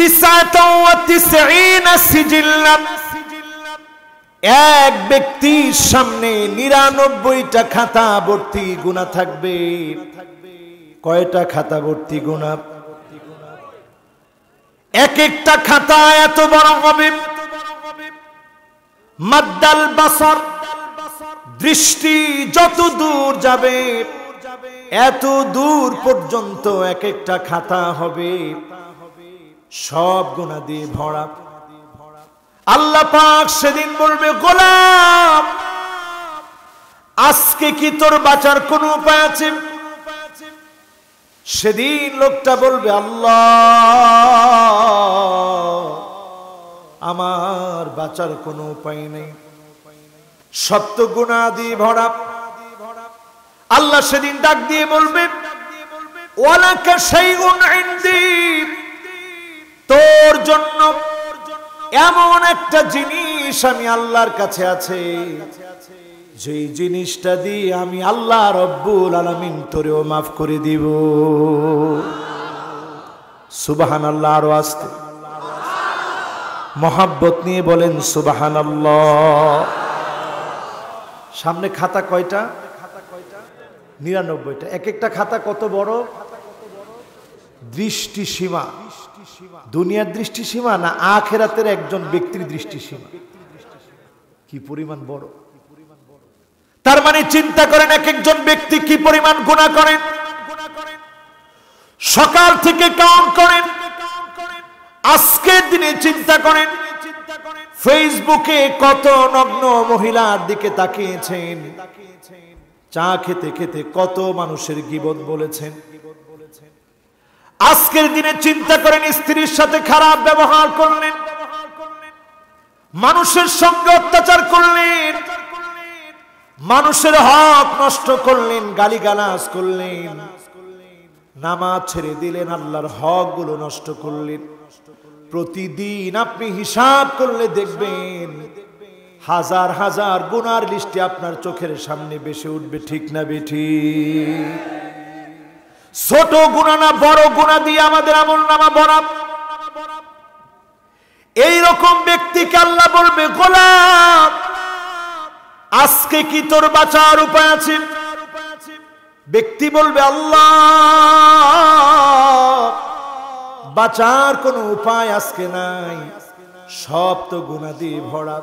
এক ব্যক্তির সামনে নিরানব্বইটা খাতা ভর্তি গুণা থাকবে কয়টা খাতা ভর্তি গুণা এক একটা খাতা এত বড় হবে মাদ্দাল বাসর দৃষ্টি যত দূর যাবে এত দূর পর্যন্ত এক একটা খাতা হবে সব গুণা দিয়ে ভরা আল্লাহ পাক সেদিন বলবে গোলাম আজকে কি তোর বাঁচার কোন উপায় আছে সেদিন লোকটা বলবে আল্লাহ আমার বাঁচার কোন উপায় নেই সত্য গুণা দিয়ে ভরা আল্লাহ সেদিন ডাক দিয়ে বলবে ওয়ালাকা সেই ইনদীপ তোর জন্য এমন একটা জিনিস আমি আল্লাহর কাছে আছে যে জিনিসটা দিয়ে আমি আল্লাহ রব্বুল আলমিন তোরেও মাফ করে দিব সুবাহান আল্লাহ আরো আসতে মহাব্বত নিয়ে বলেন সুবাহান সামনে খাতা কয়টা নিরানব্বইটা এক একটা খাতা কত বড় দৃষ্টি সীমা দুনিয়ার দৃষ্টিসীমা না আখেরাতের একজন ব্যক্তির দৃষ্টিসীমা কি পরিমাণ বড় তার মানে চিন্তা করেন এক একজন ব্যক্তি কি পরিমাণ গুণা করেন সকাল থেকে কাউন্ট করেন আজকের দিনে চিন্তা করেন ফেসবুকে কত নগ্ন মহিলার দিকে তাকিয়েছেন চা খেতে খেতে কত মানুষের গিবত বলেছেন আজকের দিনে চিন্তা করেন স্ত্রীর সাথে খারাপ ব্যবহার করলেন মানুষের সঙ্গে অত্যাচার করলেন মানুষের হক নষ্ট করলেন গালিগালাজ করলেন নামাজ ছেড়ে দিলেন আল্লাহর হক গুলো নষ্ট করলেন প্রতিদিন আপনি হিসাব করলে দেখবেন হাজার হাজার গুনার লিস্টে আপনার চোখের সামনে বেশি উঠবে ঠিক না বেঠিক ছোট গুণা না বড় গুণা দিয়ে আমাদের আমল নামা বরাব এইরকম ব্যক্তিকে আল্লাহ বলবে গোলাপ আজকে কি তোর বাঁচার উপায় আছে ব্যক্তি বলবে আল্লাহ বাঁচার কোনো উপায় আজকে নাই সব তো গুণা দিয়ে ভরা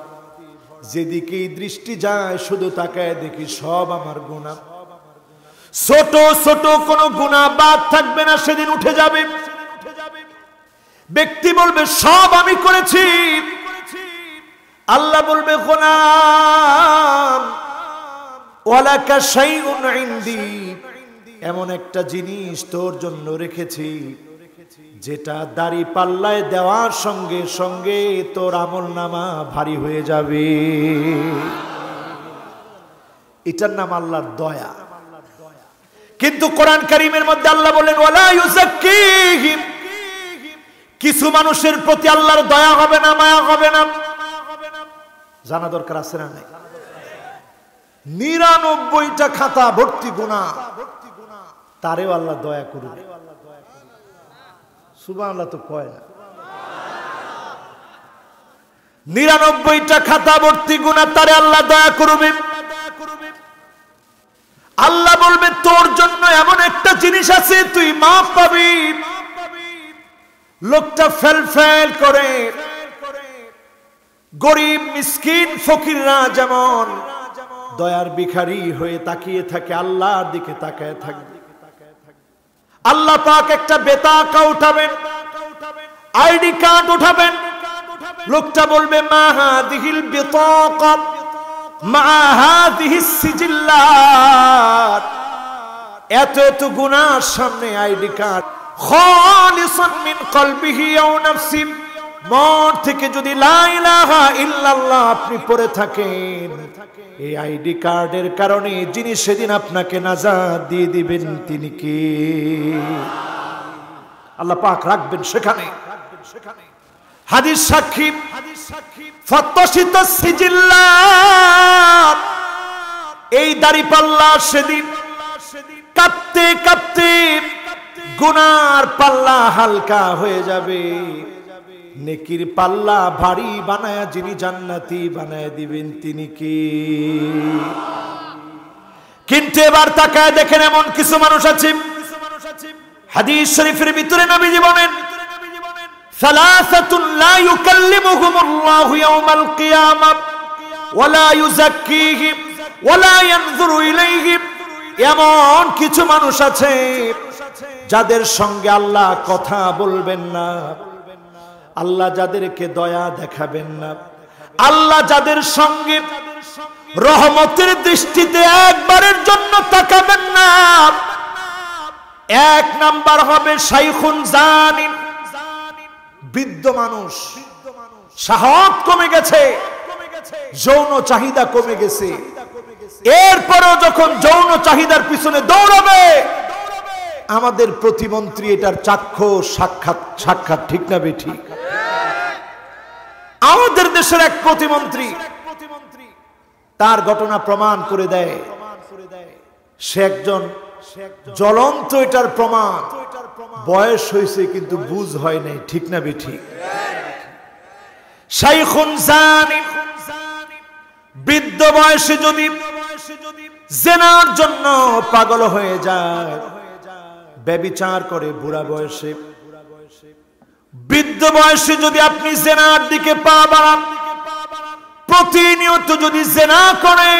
যেদিকেই দৃষ্টি যায় শুধু তাকায় দেখি সব আমার গুণা ছোট ছোট কোন গুণা বাদ থাকবে না সেদিন উঠে যাবে ব্যক্তি বলবে সব আমি করেছি আল্লাহ বলবে এমন একটা জিনিস তোর জন্য রেখেছি যেটা দাড়ি পাল্লায় দেওয়ার সঙ্গে সঙ্গে তোর আমল নামা ভারী হয়ে যাবে এটার নাম আল্লাহর দয়া কিন্তু কোরআন করিমের মধ্যে আল্লাহ বলেন কিছু মানুষের প্রতি আল্লাহর দয়া হবে না মায়া হবে না জানা দরকার আছে না নাই নিরানব্বইটা খাতা ভর্তি গুণা তারেও আল্লাহ দয়া করবে সুবাহ আল্লাহ তো কয় না নিরানব্বইটা খাতা ভর্তি গুণা তারে আল্লাহ দয়া করবে আল্লাহ বলবে তোর জন্য এমন একটা জিনিস আছে তুই মাপ পাবি লোকটা ফেল ফেল করে গরিব মিসকিন ফকিররা যেমন দয়ার বিখারি হয়ে তাকিয়ে থাকে আল্লাহর দিকে তাকায় থাকবে আল্লাহ পাক একটা বেতাকা উঠাবেন আইডি কার্ড উঠাবেন লোকটা বলবে মা হা দিহিল বেতাকা এত এত গুনার সামনে আইডি কার্ড মন থেকে যদি আপনি পড়ে থাকেন এই আইডি কার্ডের কারণে যিনি সেদিন আপনাকে নাজাদ দিয়ে দিবেন তিনি কি আল্লাহ পাক রাখবেন সেখানে হাদিস সাক্ষী হাদিস সাক্ষী ফতসিত সিজিল্লা এই দাড়িপাল্লা সেদিন কাঁপতে কাঁপতে গুনার পাল্লা হালকা হয়ে যাবে নেকির পাল্লা ভারী বানায় যিনি জান্নাতি বানায় দিবেন তিনি কি কিন্তু এবার তাকায় দেখেন এমন কিছু মানুষ আছে হাদিস শরীফের ভিতরে নবী জীবনের ثلاثة لا يكلمهم الله يوم القيامة ولا يزكيهم ولا ينظر إليهم এমন কিছু মানুষ আছে যাদের সঙ্গে আল্লাহ কথা বলবেন না আল্লাহ যাদেরকে দয়া দেখাবেন না আল্লাহ যাদের সঙ্গে রহমতের দৃষ্টিতে একবারের জন্য তাকাবেন না এক নাম্বার হবে শাইখুন জানিন বৃদ্ধ মানুষ সাহস কমে গেছে যৌন চাহিদা কমে গেছে এরপরও যখন যৌন চাহিদার পিছনে দৌড়াবে আমাদের প্রতিমন্ত্রী এটার চাক্ষ সাক্ষাৎ সাক্ষাৎ ঠিক না বেঠি আমাদের দেশের এক প্রতিমন্ত্রী তার ঘটনা প্রমাণ করে দেয় সে একজন জ্বলন্ত এটার প্রমাণ বয়স হয়েছে কিন্তু বুঝ হয় নাই ঠিক না বে ঠিক বৃদ্ধ বয়সে যদি জেনার জন্য পাগল হয়ে যায় ব্যবিচার করে বুড়া বয়সে বৃদ্ধ বয়সে যদি আপনি জেনার দিকে পা বাড়ান প্রতিনিয়ত যদি জেনা করেন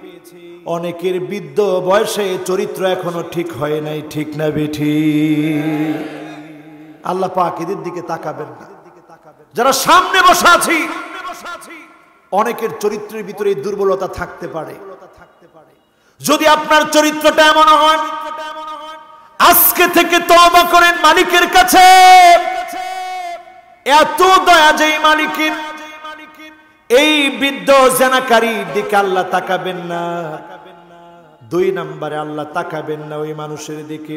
অনেকের বৃদ্ধ বয়সে চরিত্র এখনো ঠিক হয় নাই ঠিক না বেঠি আল্লাহ পাক এদের দিকে তাকাবেন না যারা সামনে বসে আছি অনেকের চরিত্রের ভিতরে দুর্বলতা থাকতে পারে যদি আপনার চরিত্রটা এমন হয় আজকে থেকে তবা করেন মালিকের কাছে এত দয়া যে মালিকের এই বৃদ্ধ জেনাকারীর দিকে আল্লাহ তাকাবেন না দুই নম্বরে আল্লাহ তাকাবেন না ওই মানুষের দিকে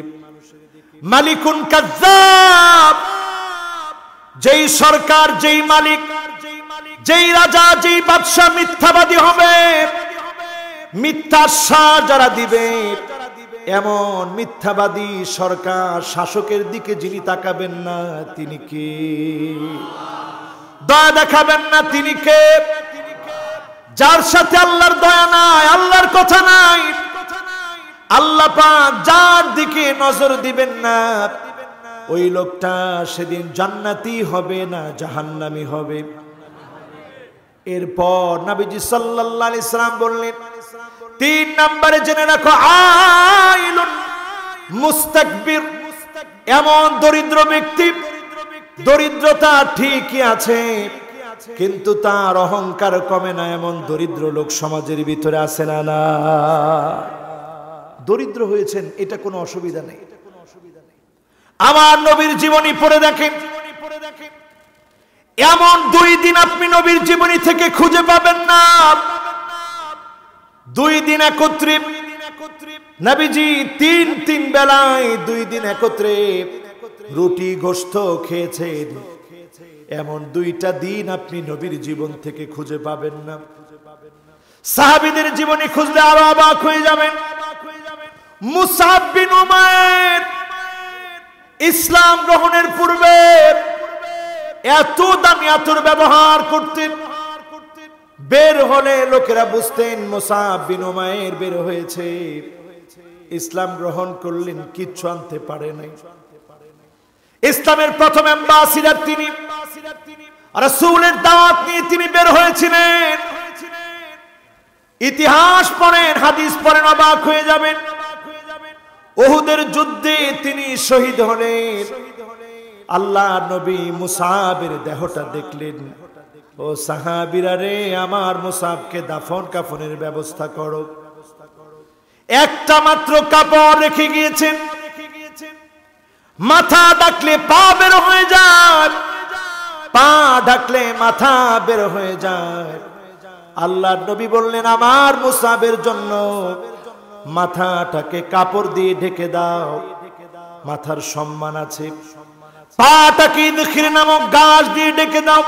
মালিকুন কাজ্জাব যেই সরকার যেই মালিক যেই রাজা যেই বাদশা মিথ্যাবাদী হবে মিথ্যার যারা দিবে এমন মিথ্যাবাদী সরকার শাসকের দিকে যিনি তাকাবেন না তিনি কে দয়া দেখাবেন না তিনি কে যার সাথে আল্লাহর দয়া নাই আল্লাহর কথা নাই আল্লাহ পাক যার দিকে নজর দিবেন না ওই লোকটা সেদিন জান্নাতি হবে না জাহান্নামি হবে এরপর নাবিজি সাল্লাল্লাহু আলাইহি সাল্লাম বললেন তিন নম্বরে জেনে রাখো আইলুন মুস্তাকবির এমন দরিদ্র ব্যক্তি দরিদ্রতা ঠিকই আছে কিন্তু তার অহংকার কমে না এমন দরিদ্র লোক সমাজের ভিতরে আছে না না দরিদ্র হয়েছেন এটা কোনো অসুবিধা নেই আমার নবীর জীবনী পড়ে দেখেন এমন দুই দিন আপনি নবীর জীবনী থেকে খুঁজে পাবেন না দুই দিন একত্রে নাবিজি তিন তিন বেলায় দুই দিন একত্রে রুটি গোস্ত খেয়েছেন এমন দুইটা দিন আপনি নবীর জীবন থেকে খুঁজে পাবেন না সাহাবিদের জীবনে খুঁজলে আরো অবাক হয়ে যাবেন ইসলাম গ্রহণের পূর্বে এত দামি আতর ব্যবহার করতেন বের হলে লোকেরা বুঝতেন মুসাববিন উমায়ের বের হয়েছে ইসলাম গ্রহণ করলেন কিচ্ছু আনতে পারে নাই ইসলামের প্রথম অ্যাম্বাসিডার তিনি রাসূলের দাওয়াত নিয়ে তিনি বের হয়েছিলেন ইতিহাস পড়েন হাদিস পড়েন অবাক হয়ে যাবেন ওহুদের যুদ্ধে তিনি শহীদ হলেন আল্লাহ নবী মুসাবের দেহটা দেখলেন ও সাহাবিরা রে আমার মুসাবকে দাফন কাফনের ব্যবস্থা করো একটা মাত্র কাপড় রেখে গিয়েছেন মাথা ডাকলে পা বের হয়ে যায় পা ডাকলে মাথা বের হয়ে যায় আল্লাহ নবী বললেন আমার মুসাবের জন্য মাথাটাকে কাপড় দিয়ে ঢেকে দাও মাথার সম্মান আছে পাটাকে ইদখির নামক গাছ দিয়ে দাও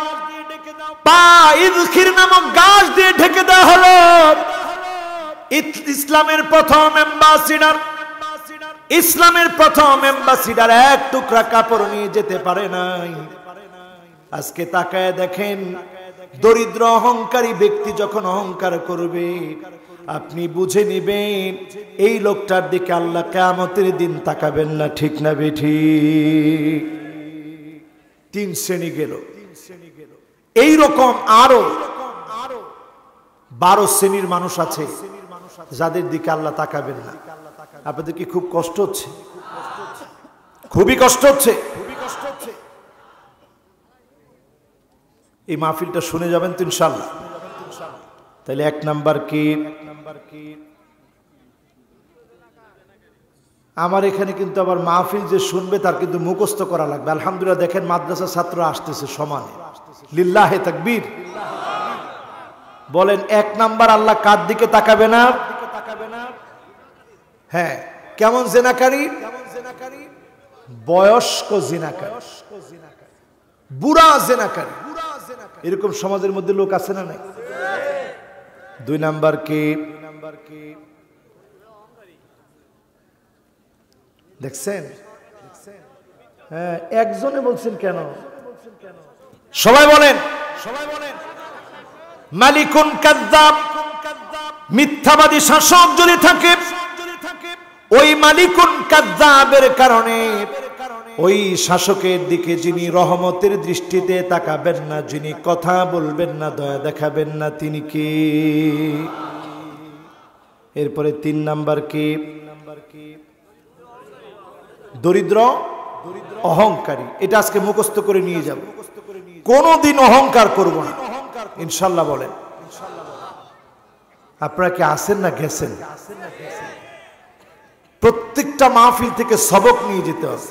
পা ইদখির নামক গাছ দিয়ে ঢেকে দেওয়া হলো ইসলামের প্রথম অ্যাম্বাসিডার ইসলামের প্রথম অ্যাম্বাসিডার এক টুকরা কাপড় নিয়ে যেতে পারে নাই আজকে তাকায় দেখেন দরিদ্র অহংকারী ব্যক্তি যখন অহংকার করবে আপনি বুঝে নেবেন এই লোকটার দিকে আল্লাহ কেমতের দিন তাকাবেন না ঠিক না বেঠি তিন শ্রেণী গেল এই রকম আরো বারো শ্রেণীর মানুষ আছে যাদের দিকে আল্লাহ তাকাবেন না আপনাদের কি খুব কষ্ট হচ্ছে খুবই কষ্ট হচ্ছে এই মাহফিলটা শুনে যাবেন তিনশাল তাহলে এক নাম্বার কি আমার এখানে কিন্তু আবার মাহফিল যে শুনবে তার কিন্তু মুখস্থ করা লাগবে আলহামদুলিল্লাহ দেখেন মাদ্রাসা ছাত্র আসতেছে সমানে লিল্লাহে তাকবীর বলেন এক নাম্বার আল্লাহ কার দিকে তাকাবে না হ্যাঁ কেমন জেনাকারী বয়স্ক জেনাকারী বুড়া জেনাকারী এরকম সমাজের মধ্যে লোক আছে না নাই দুই নাম্বার কি এবার কি দেখছেন হ্যাঁ একজনে বলছেন কেন সবাই বলেন সবাই বলেন মালিকুন কাদ্দাব মিথ্যাবাদী শাসক যদি থাকে ওই মালিকুন কাদ্দাবের কারণে ওই শাসকের দিকে যিনি রহমতের দৃষ্টিতে তাকাবেন না যিনি কথা বলবেন না দয়া দেখাবেন না তিনি কি এরপরে তিন নাম্বার কি দরিদ্র অহংকারী এটা আজকে মুখস্থ করে নিয়ে যাব কোনোদিন অহংকার করব না ইনশাল্লাহ বলেন আপনারা কি আসেন না গেছেন প্রত্যেকটা মাহফিল থেকে সবক নিয়ে যেতে হবে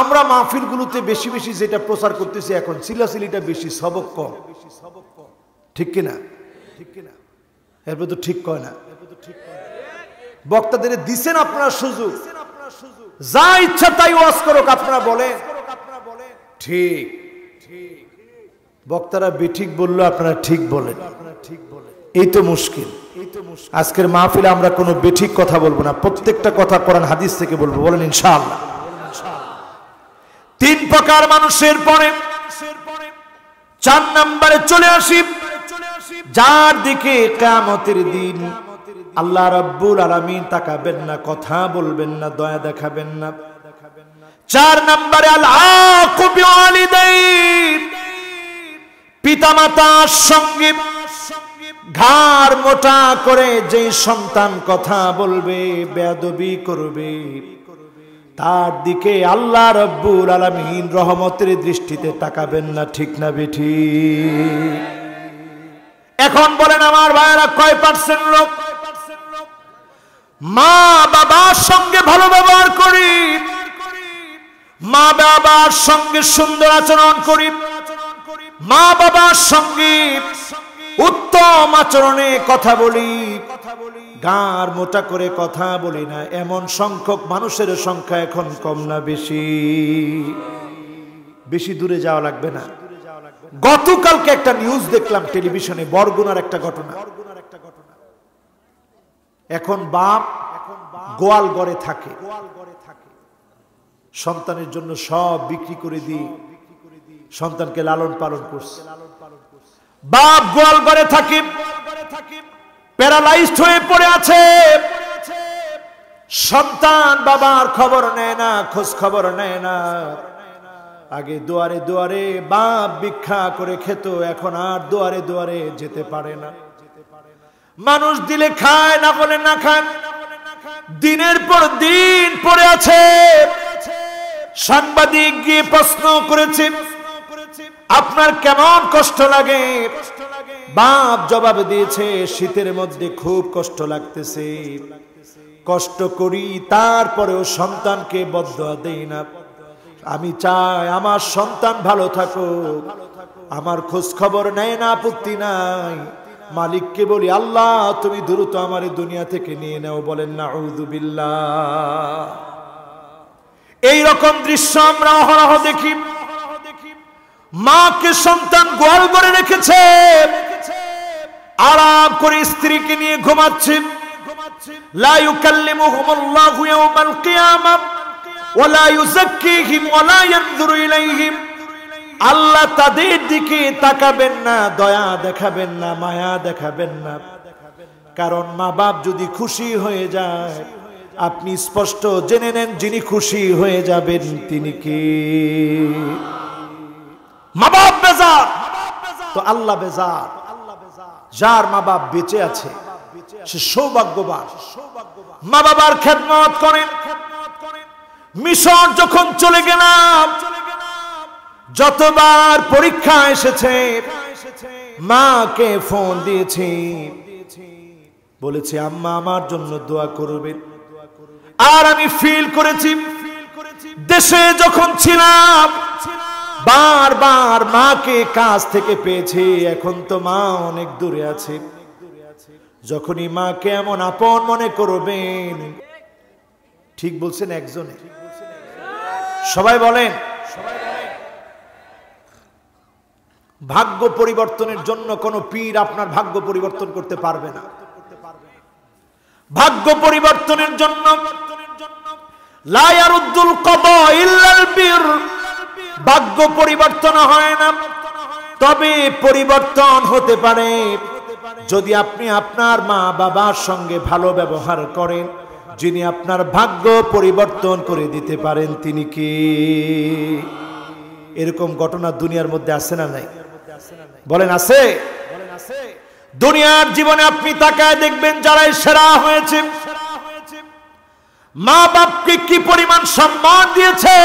আমরা মাহফিল গুলোতে বেশি বেশি যেটা প্রচার করতেছি এখন সিলাসিলিটা বেশি সবক কম ঠিক কিনা ঠিক কিনা এরপর তো ঠিক কয় না বক্তাদের দিছেন আপনারা সুযোগ যা ইচ্ছা তাই ওয়াজ করুক আপনারা বলেন ঠিক বক্তারা বেঠিক বললো আপনারা ঠিক বলেন এই তো মুশকিল আজকের মাহফিলে আমরা কোনো বেঠিক কথা বলবো না প্রত্যেকটা কথা কোরআন হাদিস থেকে বলবো বলেন ইনশাআল্লাহ তিন প্রকার মানুষের পরে চার নম্বরে চলে আসি যার দিকে কামতের দিন আল্লাহ রাব্বুল আলামিন তাকাবেন না কথা বলবেন না দয়া দেখাবেন না চার নম্বরে পিতা মাতার সঙ্গে ঘাড় মোটা করে যে সন্তান কথা বলবে বেদবি করবে তার দিকে আল্লাহ রব্বুল আলমিন রহমতের দৃষ্টিতে তাকাবেন না ঠিক না বেঠি এখন বলেন আমার ভাইয়েরা কয় পার্সেন্ট লোক মা বাবার সঙ্গে ভালো ব্যবহার করি মা বাবার সঙ্গে সুন্দর আচরণ করি মা বাবার সঙ্গে উত্তম আচরণে কথা বলি গার মোটা করে কথা বলি না এমন সংখ্যক মানুষের সংখ্যা এখন কম না বেশি বেশি দূরে যাওয়া লাগবে না গতকালকে একটা নিউজ দেখলাম টেলিভিশনে বরগুনার একটা ঘটনা এখন বাপ গোয়াল গড়ে থাকে সন্তানের জন্য সব বিক্রি করে দিয়ে সন্তানকে লালন পালন করছে বাপ গোয়াল গড়ে থাকে প্যারালাইজড হয়ে পড়ে আছে সন্তান বাবার খবর নেয় না খোঁজ খবর নেয় না আগে দুয়ারে দুয়ারে বাপ ভিক্ষা করে খেত এখন আর দুয়ারে দুয়ারে যেতে পারে না মানুষ দিলে খায় না বলে না খান দিনের পর দিন পড়ে আছে সাংবাদিক গিয়ে প্রশ্ন করেছে আপনার কেমন কষ্ট লাগে বাপ জবাব দিয়েছে শীতের মধ্যে খুব কষ্ট লাগতেছে কষ্ট করি তারপরেও সন্তানকে বদ্ধ দেই না আমি চাই আমার সন্তান ভালো থাকুক আমার খোঁজ খবর নেয় না আপত্তি নাই মালিককে বলি আল্লাহ তুমি দ্রুত আমার দুনিয়া থেকে নিয়ে নাও বলেন না উদুবিল্লা এই রকম দৃশ্য আমরা অহরহ দেখি মাকে সন্তান গোয়াল করে রেখেছে আরাম করে স্ত্রীকে নিয়ে ঘুমাচ্ছে লা ইউকাল্লিমুহুমুল্লাহু ইয়াওমাল কিয়ামাহ ওয়া লা আল্লাহ তাদের দিকে তাকাবেন না দয়া দেখাবেন না মায়া দেখাবেন না কারণ মা বাপ যদি খুশি হয়ে যায় আপনি স্পষ্ট জেনে নেন যিনি খুশি হয়ে যাবেন তিনি কি মা বাপ বেজার তো আল্লাহ বেজার যার মা বাপ বেঁচে আছে সে সৌভাগ্যবান মা বাবার খেদমত করেন মিশর যখন চলে গেলাম যতবার পরীক্ষা এসেছে মাকে ফোন দিয়েছি বলেছি আম্মা আমার জন্য দোয়া করবেন আর আমি ফিল করেছি দেশে যখন ছিলাম বারবার মাকে কাজ থেকে পেয়েছি এখন তো মা অনেক দূরে আছে যখনই মাকে এমন আপন মনে করবেন ঠিক বলছেন একজনে সবাই বলেন ভাগ্য পরিবর্তনের জন্য কোন পীর আপনার ভাগ্য পরিবর্তন করতে পারবে না ভাগ্য পরিবর্তনের জন্য লায়ারুদ্দুল কব ইল্লাল পীর ভাগ্য পরিবর্তন হয় না তবে পরিবর্তন হতে পারে যদি আপনি আপনার মা বাবার সঙ্গে ভালো ব্যবহার করেন যিনি আপনার ভাগ্য পরিবর্তন করে দিতে পারেন তিনি কি এরকম ঘটনা দুনিয়ার মধ্যে আছে না নাই বলেন আছে দুনিয়ার জীবনে আপনি তাকায় দেখবেন যারাই সেরা হয়েছে মা বাপকে কি পরিমাণ সম্মান দিয়েছে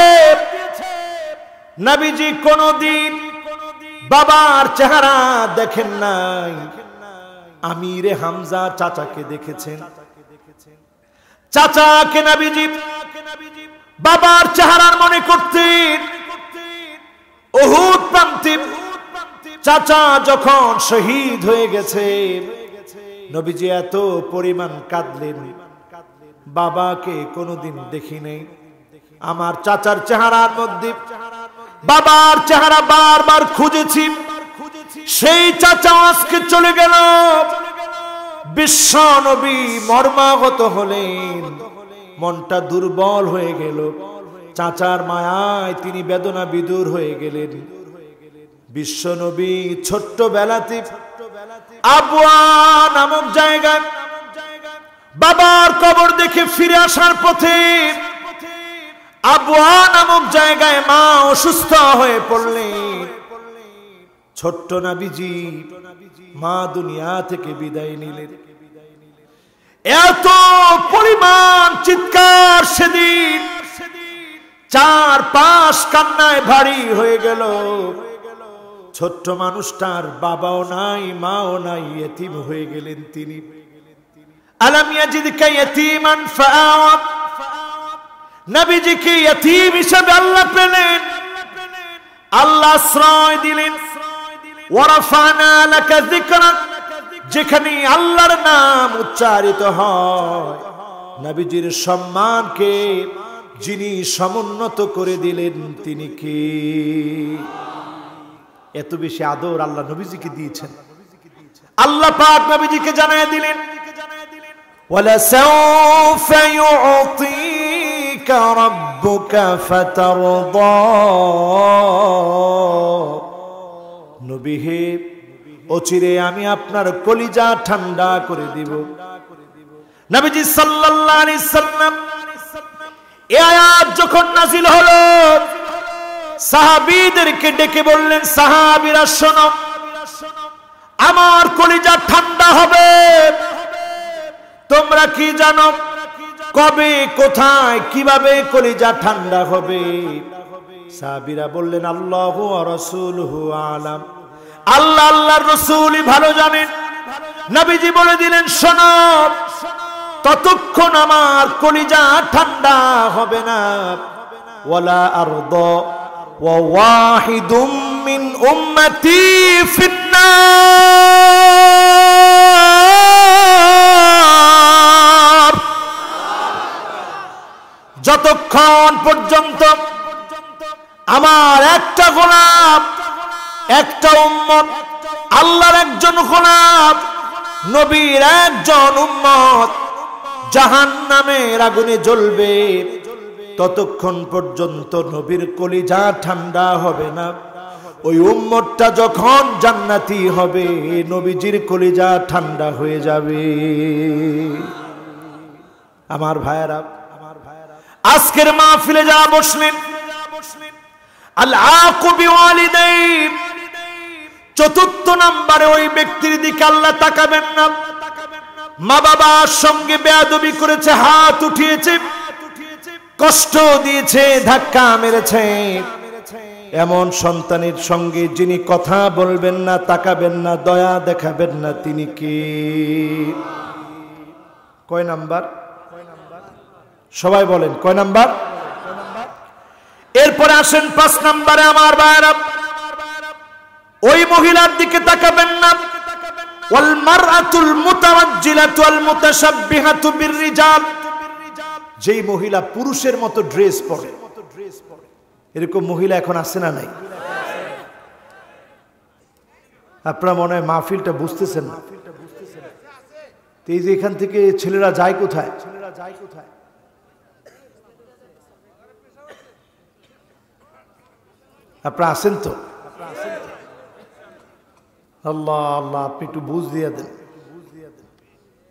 নাবিজি কোনদিন বাবার চেহারা দেখেন নাই আমির হামজা চাচাকে দেখেছেন চাচাকে নাবিজি বাবার চেহারার মনে করতেন ওহুদ প্রান্তিম চাচা যখন শহীদ হয়ে গেছে নবীজি এত পরিমাণ কাঁদলেন বাবাকে কোনোদিন দেখি নেই আমার চাচার চেহারার মধ্যে বাবার চেহারা বারবার খুঁজেছি সেই চাচা আজকে চলে গেল বিশ্ব নবী মর্মাগত হলেন মনটা দুর্বল হয়ে গেল চাচার মায়ায় তিনি বেদনা বিদুর হয়ে গেলেন বিশ্বনবী ছোট্ট বেলাতে আবুয়া নামক জায়গা বাবার কবর দেখে ফিরে আসার পথে আবুয়া নামক জায়গায় মা অসুস্থ হয়ে পড়লে ছোট্ট নাবিজি মা দুনিয়া থেকে বিদায় নিলেন এত পরিমাণ চিৎকার সেদিন চার পাশ কান্নায় ভারী হয়ে গেল ছোট্ট মানুষটার বাবাও নাই মাও নাই এতিম হয়ে গেলেন তিনি নবীজিকে ইয়তিম হিসেবে আল্লাহ পেলেন আল্লাহ আশ্রয় দিলেন যেখানে আল্লাহর নাম উচ্চারিত হয় নবীজির সম্মানকে যিনি সমুন্নত করে দিলেন তিনি কি এত বেশি আদর আল্লাহ নবীজিকে দিয়েছেন আল্লাহ পাক নবীজিকে জানায় দিলেন ولسوف يعطيك ربك فترضى নবীহে অচিরে আমি আপনার কলিজা ঠান্ডা করে দিব নবীজি সাল্লাল্লাহু আলাইহি সাল্লাম এই আয়াত যখন নাজিল হলো সাহাবিদেরকে ডেকে বললেন সাহাবিরা শোনো আমার কলিজা ঠান্ডা হবে তোমরা কি জানো কবে কোথায় কিভাবে কলিজা ঠান্ডা হবে সাহাবিরা বললেন আল্লাহ রসুল আলাম আল্লাহ আল্লাহ রসুলই ভালো জানেন নবীজি বলে দিলেন শোনো ততক্ষণ আমার কলিজা ঠান্ডা হবে না ওলা আর وواحد من أمتي في النار যতক্ষণ পর্যন্ত আমার একটা গোলাপ একটা উম্মত আল্লাহর একজন গোলাপ নবীর একজন উম্মত জাহান নামের আগুনে জ্বলবে ততক্ষণ পর্যন্ত নবীর কলিজা ঠান্ডা হবে না ওই উম্মরটা যখন জান্নাতি হবে নবীজির কলিজা ঠান্ডা হয়ে যাবে আমার ভাইয়ারা আমার ভাইয়ারা আজকের মাহফিলে যা বসলেন চতুর্থ নাম্বারে ওই ব্যক্তির দিকে আল্লাহ তাকাবেন না মা বাবার সঙ্গে বেয়াদবি করেছে হাত উঠিয়েছে কষ্ট দিয়েছে ধাক্কা মেরেছে এমন সন্তানের সঙ্গে যিনি কথা বলবেন না তাকাবেন না দয়া দেখাবেন না তিনি কি কয় নাম্বার সবাই বলেন কয় নাম্বার এরপরে আসেন পাঁচ নাম্বারে আমার বায়রা ওই মহিলার দিকে তাকাবেন না ওয়াল মারআতুল মুতাওয়াজ্জিলাতু আল মুতাশাব্বিহাতু বির যেই মহিলা পুরুষের মতো ড্রেস পরে এরকম মহিলা এখন আসে না নাই আপনারা মনে হয় মাহফিলটা বুঝতেছেন না এই যে এখান থেকে ছেলেরা যায় কোথায় ছেলেরা যায় কোথায় আপনারা আসেন তো আল্লাহ আল্লাহ আপনি একটু বুঝ দিয়ে দেন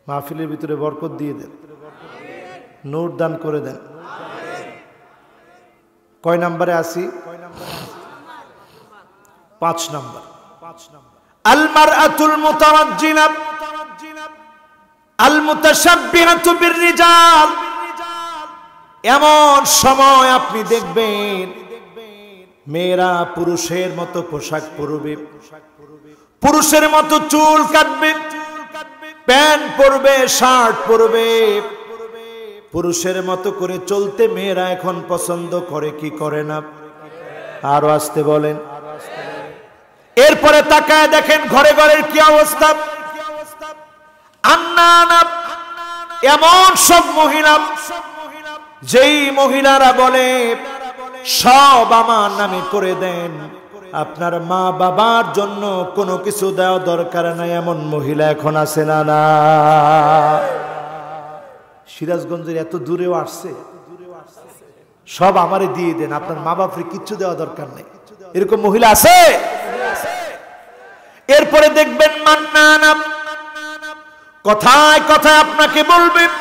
মাহফিলের ভিতরে বরকত দিয়ে দেন নূর দান করে দেন কয় নম্বরে আসি পাঁচ নম্বর আলমার আতুল এমন সময় আপনি দেখবেন মেয়েরা পুরুষের মতো পোশাক পরবে পুরুষের মতো চুল কাটবে প্যান্ট পরবে শার্ট পরবে পুরুষের মতো করে চলতে মেয়েরা এখন পছন্দ করে কি করে না আরো আসতে বলেন এরপরে তাকায় দেখেন ঘরে ঘরের কি অবস্থা এমন সব মহিলা যেই মহিলারা বলে সব আমার নামে করে দেন আপনার মা বাবার জন্য কোনো কিছু দেওয়া দরকার নাই এমন মহিলা এখন আছে না না সিরাজগঞ্জের এত দূরেও আসছে সব আমারে দিয়ে দেন আপনার মা বাপরে কিচ্ছু দেওয়া দরকার নেই এরকম মহিলা আছে এরপরে দেখবেন মান্নানাম কথায় কথা আপনাকে বলবেন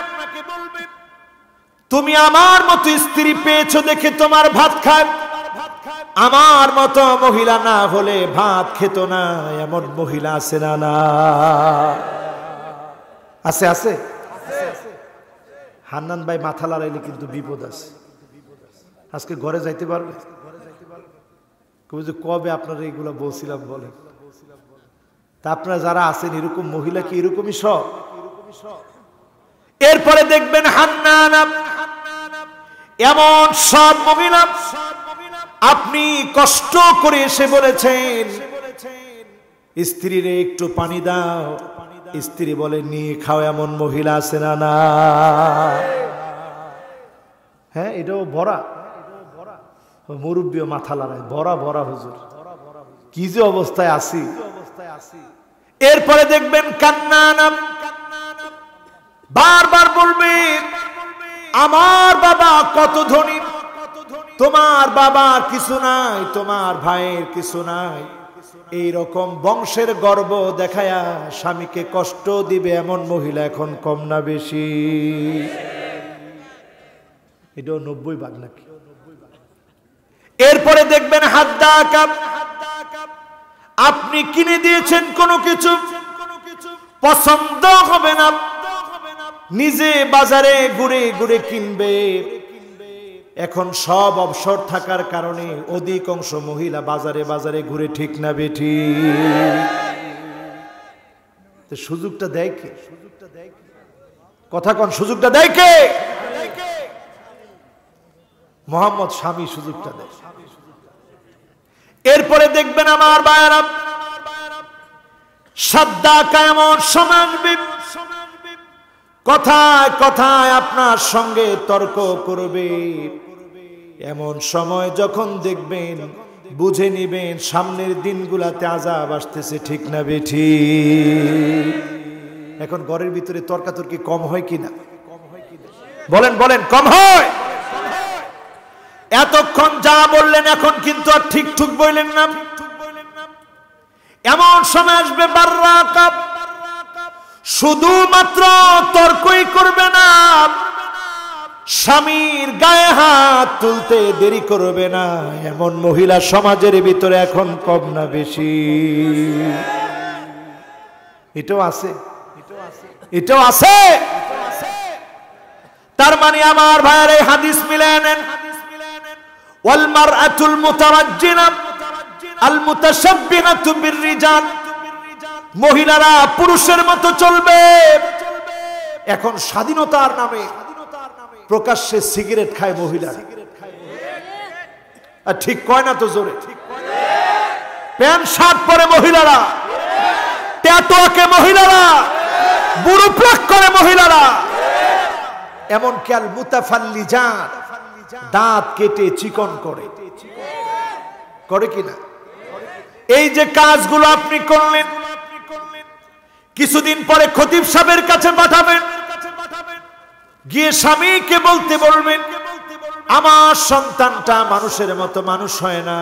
তুমি আমার মতো স্ত্রী পেয়েছো দেখে তোমার ভাত খায় আমার মতো মহিলা না হলে ভাত খেত না এমন মহিলা আছে না আছে আছে হান্নান ভাই মাথা লড়াইলে কিন্তু বিপদ আছে আজকে ঘরে যাইতে পারবে যে কবে আপনার এইগুলো বলছিলাম বলেন তা আপনারা যারা আছেন এরকম মহিলা কি এরকমই সব এরপরে দেখবেন হান্নান এমন সব মহিলা আপনি কষ্ট করে এসে বলেছেন স্ত্রীরে একটু পানি দাও স্ত্রী বলে নিয়ে খাও এমন মহিলা আছে না না হ্যাঁ এটাও বড়া মুরব্বী মাথা লড়াই বড়া বড়া হুজুর কি যে অবস্থায় আসি এরপরে দেখবেন কান্নানাম বারবার বলবে আমার বাবা কত ধনী তোমার বাবার কিছু নাই তোমার ভাইয়ের কিছু নাই এই রকম বংশের গর্ব দেখায়া স্বামীকে কষ্ট দিবে এমন মহিলা এখন কম না বেশি এটাও নব্বই ভাগ নাকি এরপরে দেখবেন হাত দা কাপ আপনি কিনে দিয়েছেন কোনো কিছু পছন্দ হবে না নিজে বাজারে ঘুরে ঘুরে কিনবে এখন সব অবসর থাকার কারণে অধিকাংশ মহিলা বাজারে বাজারে ঘুরে ঠিক না বেঠি সুযোগটা দেয় কে কথা কন সুযোগটা দেয় কে মোহাম্মদ স্বামী সুযোগটা দেয় এরপরে দেখবেন আমার বায়ারাম সাদ্দা কেমন সমান কথায় কথায় আপনার সঙ্গে তর্ক করবে এমন সময় যখন দেখবেন বুঝে নিবেন সামনের দিনগুলাতে আজাব আসতেছে ঠিক না বেঠি এখন ঘরের ভিতরে তর্কাতর্কি কম হয় কিনা বলেন বলেন কম হয় এতক্ষণ যা বললেন এখন কিন্তু আর ঠিক ঠুক বললেন না এমন সময় আসবে বার্রা শুধুমাত্র তর্কই করবে না স্বামীর গায়ে হাত তুলতে দেরি করবে না এমন মহিলা সমাজের ভিতরে এখন কম না বেশি এটাও আছে এটাও আছে তার মানে আমার ভাইয়ের এই হাদিস মিলে আনেন ওয়ালমার আতুল মুতারাজ্জিনা আল মুতাশাব্বিহাতু বিররিজাল মহিলারা পুরুষের মতো চলবে এখন স্বাধীনতার নামে প্রকাশ্যে সিগারেট খায় মহিলা আর ঠিক কয় না তো জোরে প্যান্ট শার্ট পরে মহিলারা ট্যাটোকে মহিলারা বুড়ো প্লাক করে মহিলারা এমন ক্যাল মুতাফাল্লি যান দাঁত কেটে চিকন করে করে কিনা এই যে কাজগুলো আপনি করলেন কিছুদিন পরে খতিব সাহেবের কাছে পাঠাবেন গিয়ে স্বামীকে বলতে বলবেন আমার সন্তানটা মানুষের মতো মানুষ হয় না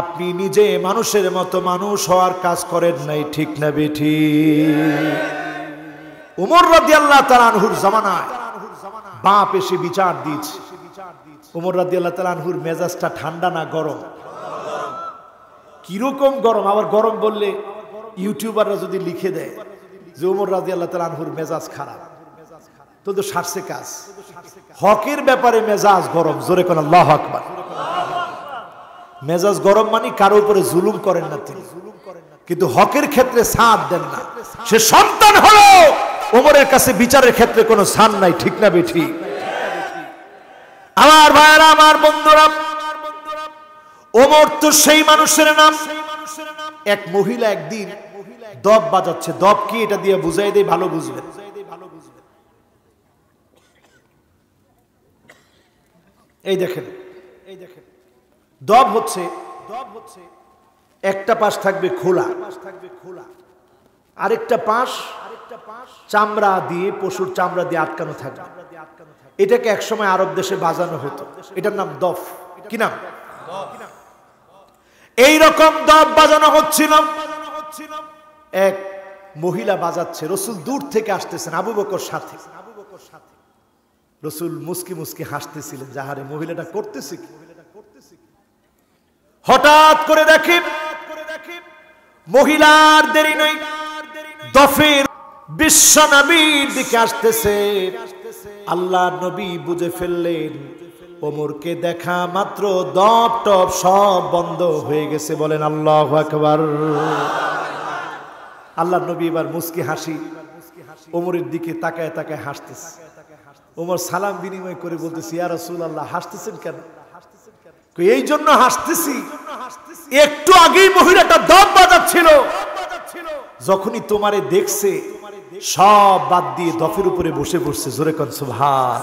আপনি নিজে মানুষের মতো মানুষ হওয়ার কাজ করেন নাই ঠিক না বেঠি উমর রাদি আল্লাহ তালানহুর জামানায় বাপ এসে বিচার দিয়েছে উমর রাদি আল্লাহ তালানহুর মেজাজটা ঠান্ডা না গরম কিরকম গরম আবার গরম বললে ইউটিউবাররা যদি লিখে দেয় যে উমর রাজি আল্লাহ তালানহুর মেজাজ খারাপ তোদের সারছে কাজ হকের ব্যাপারে মেজাজ গরম জোরে কোন আল্লাহ আকবার মেজাজ গরম মানে কারো উপরে জুলুম করেন না তিনি কিন্তু হকের ক্ষেত্রে সাঁত দেন না সে সন্তান হলো ওমরের কাছে বিচারের ক্ষেত্রে কোনো সান নাই ঠিক না বেঠি আমার ভাইয়েরা আমার বন্ধুরা ওমর তো সেই মানুষের নাম এক মহিলা একদিন দব বাজাচ্ছে দব কি এটা দিয়ে বুঝাই দেয় ভালো বুঝবেন এই দেখেন এই দেখেন দব হচ্ছে দব হচ্ছে একটা পাশ থাকবে খোলা পাশ থাকবে খোলা আরেকটা পাশ আরেকটা পাশ চামড়া দিয়ে পশুর চামড়া দিয়ে আটকানো থাকবে এটাকে একসময় আরব দেশে বাজানো হতো এটার নাম দফ কি নাম এই রকম দব বাজানো হচ্ছিল এক মহিলা বাজাচ্ছে রসুল দূর থেকে আসতেছেন আবু বকর সাথে রসুল মুসকি মুসকি হাসতেছিলেন যাহারে মহিলাটা করতেছি হঠাৎ করে দেখি মহিলার দেরি নই দফের বিশ্ব নবীর দিকে আসতেছে আল্লাহ নবী বুঝে ফেললেন ওমরকে দেখা মাত্র দপ টপ সব বন্ধ হয়ে গেছে বলেন আল্লাহ আকবার আল্লাহ নবী এবার মুসকি হাসি ওমরের দিকে তাকায় তাকায় হাসতেছে ওমর সালাম বিনিময় করে বলতেছি ইয়া রসুল আল্লাহ হাসতেছেন কেন এই জন্য হাসতেছি একটু আগেই মহিলাটা দম বাজাচ্ছিল যখনই তোমারে দেখছে সব বাদ দিয়ে দফের উপরে বসে পড়ছে জোরে কনসুভার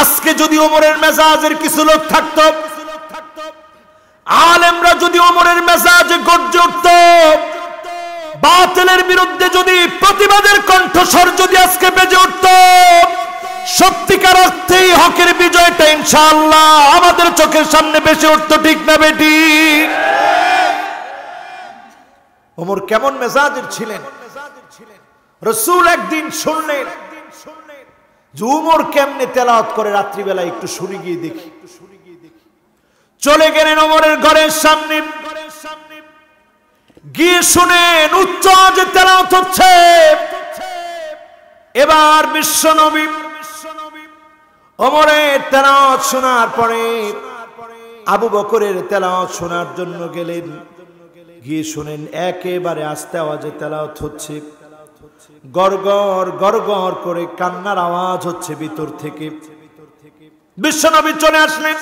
আজকে যদি ওমরের মেজাজের কিছু লোক থাকত আলেমরা যদি ওমরের মেজাজে গর্জে উঠত বাতিলের বিরুদ্ধে যদি প্রতিবাদের কণ্ঠস্বর যদি আজকে বেজে উঠত সত্যিকার অর্থেই হকের বিজয়টা ইনশাআল্লাহ আমাদের চোখের সামনে বেশি উঠতো ঠিক না বেটি ওমর কেমন মেজাজের ছিলেন রসুল একদিন শুনলেন উমর কেমনে তেলাওয়াত করে রাত্রিবেলা একটু শুনে গিয়ে দেখি চলে গেলেন ওমরের ঘরের সামনে গিয়ে শুনেন উচ্চ যে তেলাওত হচ্ছে এবার বিশ্ব নবী অমরে তেলাওত শোনার পরে আবু বকরের তেলাওত শোনার জন্য গেলেন গিয়ে শুনেন একেবারে আস্তে আওয়াজে তেলাওত হচ্ছে গরগর গরগর করে কান্নার আওয়াজ হচ্ছে ভিতর থেকে নবী চলে আসলেন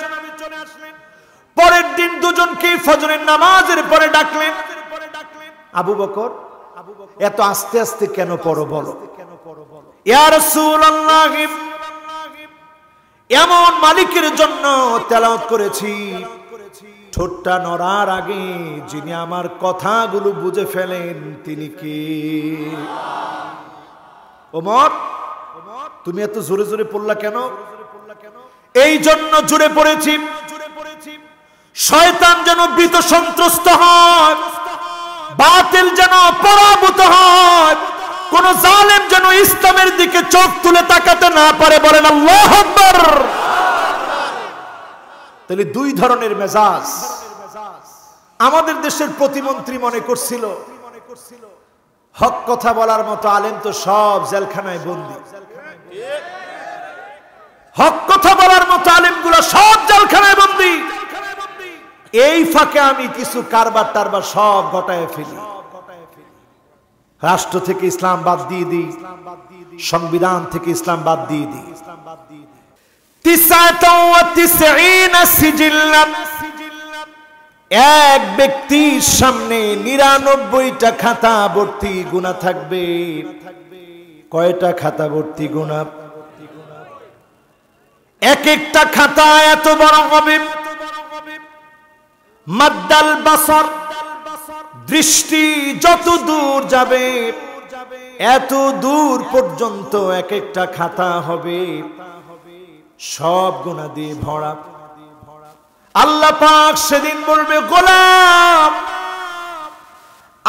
পরের দিন দুজনকে ফজরের নামাজের পরে ডাকলেন আবু বকর এত আস্তে আস্তে কেন করো বলো এমন মালিকের জন্য তেলাওত করেছি ঠোঁটটা নড়ার আগে যিনি আমার কথাগুলো বুঝে ফেলেন তিনি কি ওমর তুমি এত জোরে জোরে পড়লা কেন এই জন্য জুড়ে পড়েছি শয়তান যেন বৃত সন্ত্রস্ত হয় বাতিল যেন পরাভূত হয় কোন জালেম যেন ইসলামের দিকে চোখ তুলে তাকাতে না পারে বলেন আল্লাহ তাহলে দুই ধরনের মেজাজ আমাদের দেশের প্রতিমন্ত্রী মনে করছিল হক কথা বলার মতো আলেম তো সব জেলখানায় বন্দি হক কথা বলার মতো আলেমগুলো সব জেলখানায় বন্দী এই ফাঁকে আমি কিছু কারবার টারবার সব ঘটায় ফেলি রাষ্ট্র থেকে ইসলাম বাদ দিয়ে দিই সংবিধান থেকে ইসলাম বাদ দিয়ে দিই এক ব্যক্তির সামনে নিরানব্বইটা খাতা ভর্তি গুণা থাকবে কয়টা খাতা ভর্তি গুণা এক একটা খাতা এত বড় হবে মাদ্দাল বাসার দৃষ্টি যত দূর যাবে এত দূর পর্যন্ত এক একটা খাতা হবে সব গোনা দিয়ে ভরা আল্লাহ পাক সেদিন বলবে গোলাম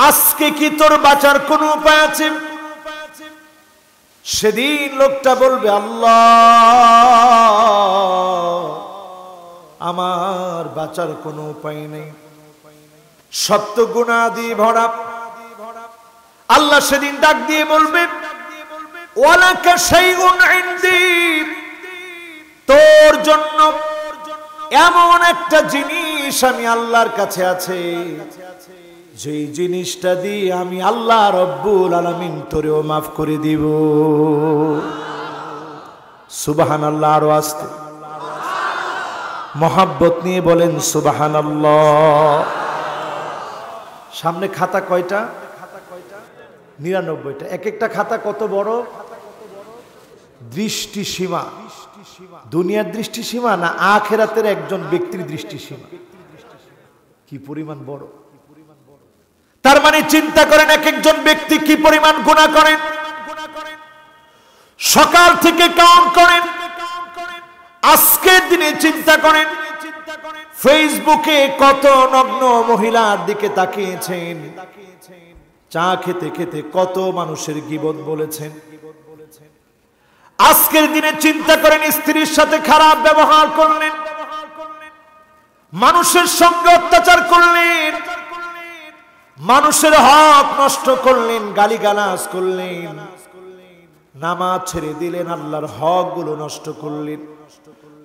আজকে কি তোর বাঁচার কোনো উপায় আছে সেদিন লোকটা বলবে আল্লাহ আমার বাঁচার কোনো উপায় নেই সত্য গুণা দিয়ে ভরা আল্লাহ সেদিন ডাক দিয়ে বলবে তোর জন্য এমন একটা জিনিস আমি আল্লাহর কাছে আছে যে জিনিসটা দিয়ে আমি আল্লাহ রব্বুল আলমিন তোরেও মাফ করে দিব সুবাহান আল্লাহ আরো আসতে মহাব্বত নিয়ে বলেন সুবাহান সামনে খাতা কয়টা নিরানব্বইটা এক একটা খাতা কত বড় দৃষ্টিসীমা দুনিয়ার দৃষ্টিসীমা না আখেরাতের একজন ব্যক্তির দৃষ্টিসীমা কি পরিমাণ বড় তার মানে চিন্তা করেন এক একজন ব্যক্তি কি পরিমাণ গুণা করেন সকাল থেকে কাউন্ট করেন আজকের দিনে চিন্তা করেন ফেসবুকে কত নগ্ন মহিলার দিকে তাকিয়েছেন চা খেতে খেতে কত মানুষের গিবদ বলেছেন আজকের দিনে চিন্তা করেন স্ত্রীর সাথে খারাপ ব্যবহার করলেন মানুষের সঙ্গে অত্যাচার করলেন মানুষের হক নষ্ট করলেন গালি গালিগালাজ করলেন নামাজ ছেড়ে দিলেন আল্লাহর হক গুলো নষ্ট করলেন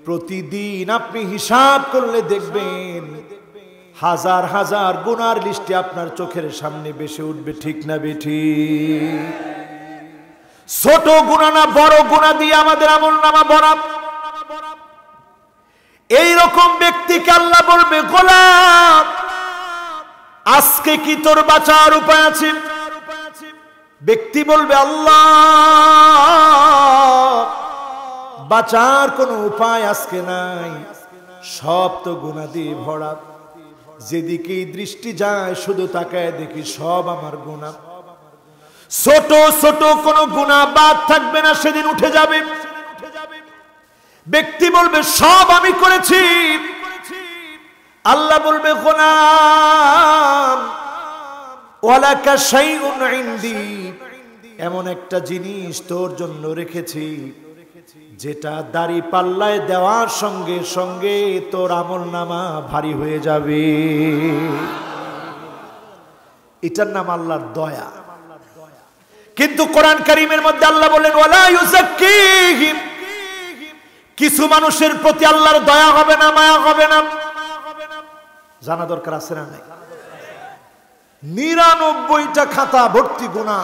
প্রতিদিন আপনি হিসাব করলে দেখবেন হাজার হাজার গুনার লিস্টে আপনার চোখের সামনে বেশি উঠবে ঠিক না বেঠি ছোট গুণা না বড় গুণা দিয়ে আমাদের আমল নামা বরাব এইরকম ব্যক্তিকে আল্লাহ বলবে গোলাপ আজকে কি তোর বাঁচার উপায় আছে ব্যক্তি বলবে আল্লাহ বাঁচার কোনো উপায় আজকে নাই সব তো গুণা দিয়ে ভরা যেদিকেই দৃষ্টি যায় শুধু তাকায় দেখি সব আমার গুণা ছোট ছোট কোনো গুণা বাদ থাকবে না সেদিন উঠে যাবে ব্যক্তি বলবে সব আমি করেছি আল্লাহ বলবে এমন একটা জিনিস তোর জন্য রেখেছি যেটা দাড়ি পাল্লায় দেওয়ার সঙ্গে সঙ্গে তোর আমল নামা ভারী হয়ে যাবে এটার নাম আল্লাহর দয়া কিন্তু কোরআন করিমের মধ্যে আল্লাহ বলেন কিছু মানুষের প্রতি আল্লাহর দয়া হবে না মায়া হবে না জানা দরকার আছে না নাই নিরানব্বইটা খাতা ভর্তি গুণা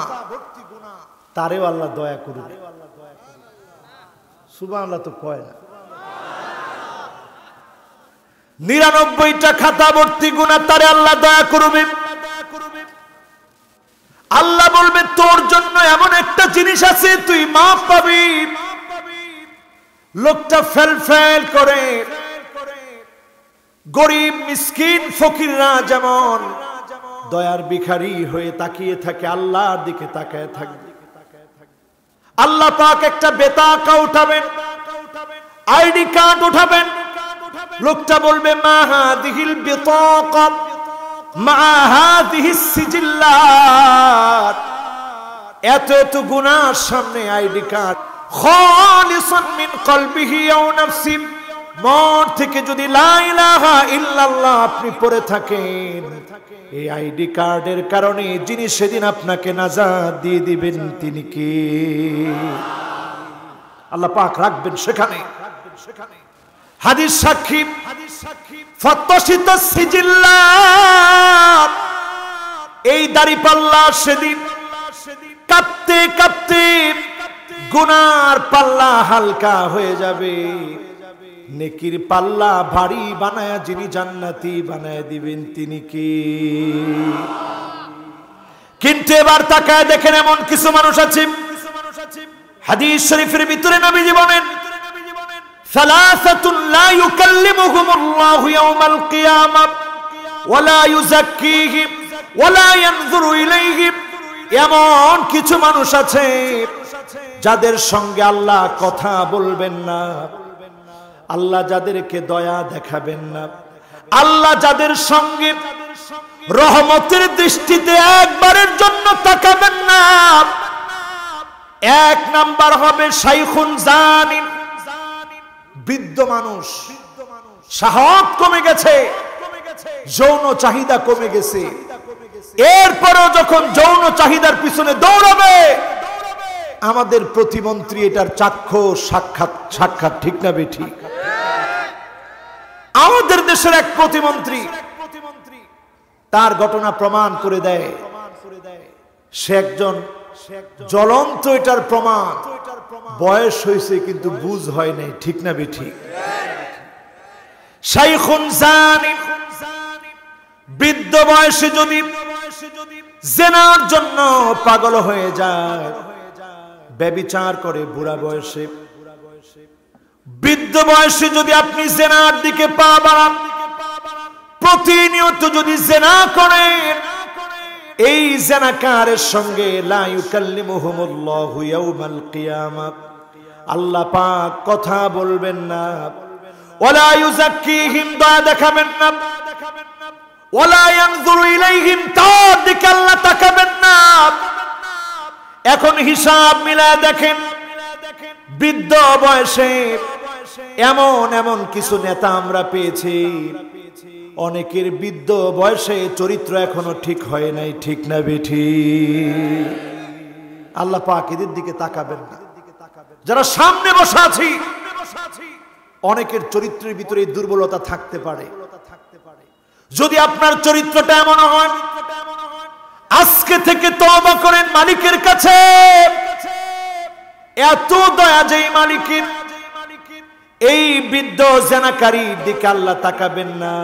তারেও আল্লাহ দয়া করবে সুবাহ তো কয় না নিরানব্বইটা খাতা ভর্তি গুণা তারে আল্লাহ দয়া করবে আল্লাহ বলবে তোর জন্য এমন একটা জিনিস আছে তুই মাপ পাবি লোকটা ফেল ফেল করে গরিব মিসকিন ফকিররা যেমন দয়ার বিখারি হয়ে তাকিয়ে থাকে আল্লাহর দিকে তাকায় থাকবে আল্লাহ পাক একটা বেতাকা উঠাবেন আইডি কার্ড উঠাবেন লোকটা বলবে মাহাদিহিল হাদিহিল বেতাকা মা সিজিল্লাত এত এত গুনার সামনে আইডি কার্ড খালিসান মিন কলবিহি আও নাফসি মন থেকে যদি লা ইলাহা ইল্লাল্লাহ আপনি পড়ে থাকেন এই আইডি কার্ডের কারণে যিনি সেদিন আপনাকে নাজাদ দিয়ে দিবেন তিনি কে আল্লাহ পাক রাখবেন সেখানে সেখানে হাদিস সাক্ষী হাদিস সিজিল্লা এই দাড়িপাল্লা সেদিন কাঁপতে কাঁপতে গুনার পাল্লা হালকা হয়ে যাবে নেকির পাল্লা ভারী বানায় যিনি জান্নাতি বানায় দিবেন তিনি কি কিন্তু এবার তাকায় দেখেন এমন কিছু মানুষ আছে হাদিস শরীফের ভিতরে নবী জীবনের ثلاثة لا يكلمهم الله يوم القيامة ولا يزكيهم ولا ينظر إليهم এমন কিছু মানুষ আছে যাদের সঙ্গে আল্লাহ কথা বলবেন না আল্লাহ যাদেরকে দয়া দেখাবেন না আল্লাহ যাদের সঙ্গে রহমতের দৃষ্টিতে একবারের জন্য তাকাবেন না এক নাম্বার হবে শাইখুন জানিন বৃদ্ধ মানুষ সাহস কমে গেছে যৌন চাহিদা কমে গেছে এরপরও যখন যৌন চাহিদার পিছনে দৌড়াবে আমাদের প্রতিমন্ত্রী এটার চাক্ষ সাক্ষাৎ সাক্ষাৎ ঠিক না বেঠি আমাদের দেশের এক প্রতিমন্ত্রী তার ঘটনা প্রমাণ করে দেয় সে একজন জ্বলন্ত এটার প্রমাণ বয়স হয়েছে কিন্তু বুঝ হয় নাই ঠিক না বেঠি বৃদ্ধ বয়সে যদি জেনার জন্য পাগল হয়ে যায় ব্যবিচার করে বুড়া বয়সে বৃদ্ধ বয়সে যদি আপনি জেনার দিকে পা বাড়ান প্রতিনিয়ত যদি জেনা করেন এই জেনাকারের সঙ্গে আল্লাহ পাক কথা বলবেন না ওলা দেখাবেন না আল্লাহ না এখন হিসাব মিলা দেখেন বৃদ্ধ বয়সে এমন এমন কিছু নেতা আমরা পেয়েছি অনেকের বৃদ্ধ বয়সে চরিত্র এখনো ঠিক হয় নাই ঠিক না বেঠি আল্লাহ পাক এদের দিকে তাকাবেন না যারা সামনে বসে আছি অনেকের চরিত্রের ভিতরে দুর্বলতা থাকতে পারে যদি আপনার চরিত্রটা এমন হয় আজকে থেকে তবা করেন মালিকের কাছে এত দয়া যে মালিকের এই বৃদ্ধ জেনাকারী দিকে আল্লাহ তাকাবেন না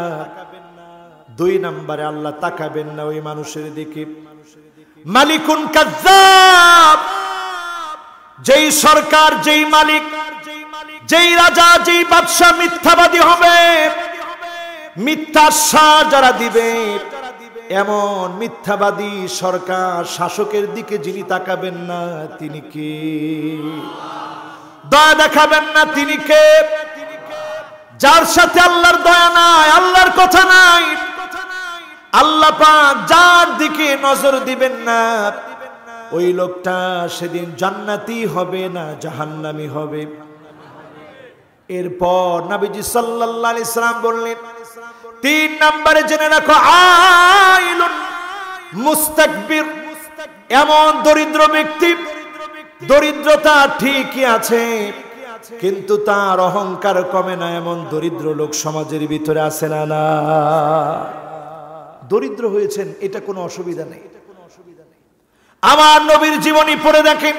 দুই নম্বরে আল্লাহ তাকাবেন না ওই মানুষের দিকে মালিকুন কাজাব যেই সরকার যেই মালিক যেই রাজা যেই বাদশাহ মিথ্যাবাদী হবে মিথ্যা যারা দিবে এমন মিথ্যাবাদী সরকার শাসকের দিকে যিনি তাকাবেন না তিনি কে দয়া দেখাবেন না তিনি কে যার সাথে আল্লাহর দয়া নাই আল্লাহর কথা নাই আল্লাহ পাক যার দিকে নজর দিবেন না ওই লোকটা সেদিন জান্নাতি হবে না জাহান্নামি হবে এরপর নাবিজি সাল্লাল্লাহু ইসলাম সাল্লাম বললেন তিন নম্বরে জেনে রাখো আইলুন মুস্তাকবির এমন দরিদ্র ব্যক্তি দরিদ্রতা ঠিকই আছে কিন্তু তার অহংকার কমে না এমন দরিদ্র লোক সমাজের ভিতরে আছে না না দরিদ্র হয়েছেন এটা কোনো অসুবিধা নেই আমার নবীর জীবনী পড়ে দেখেন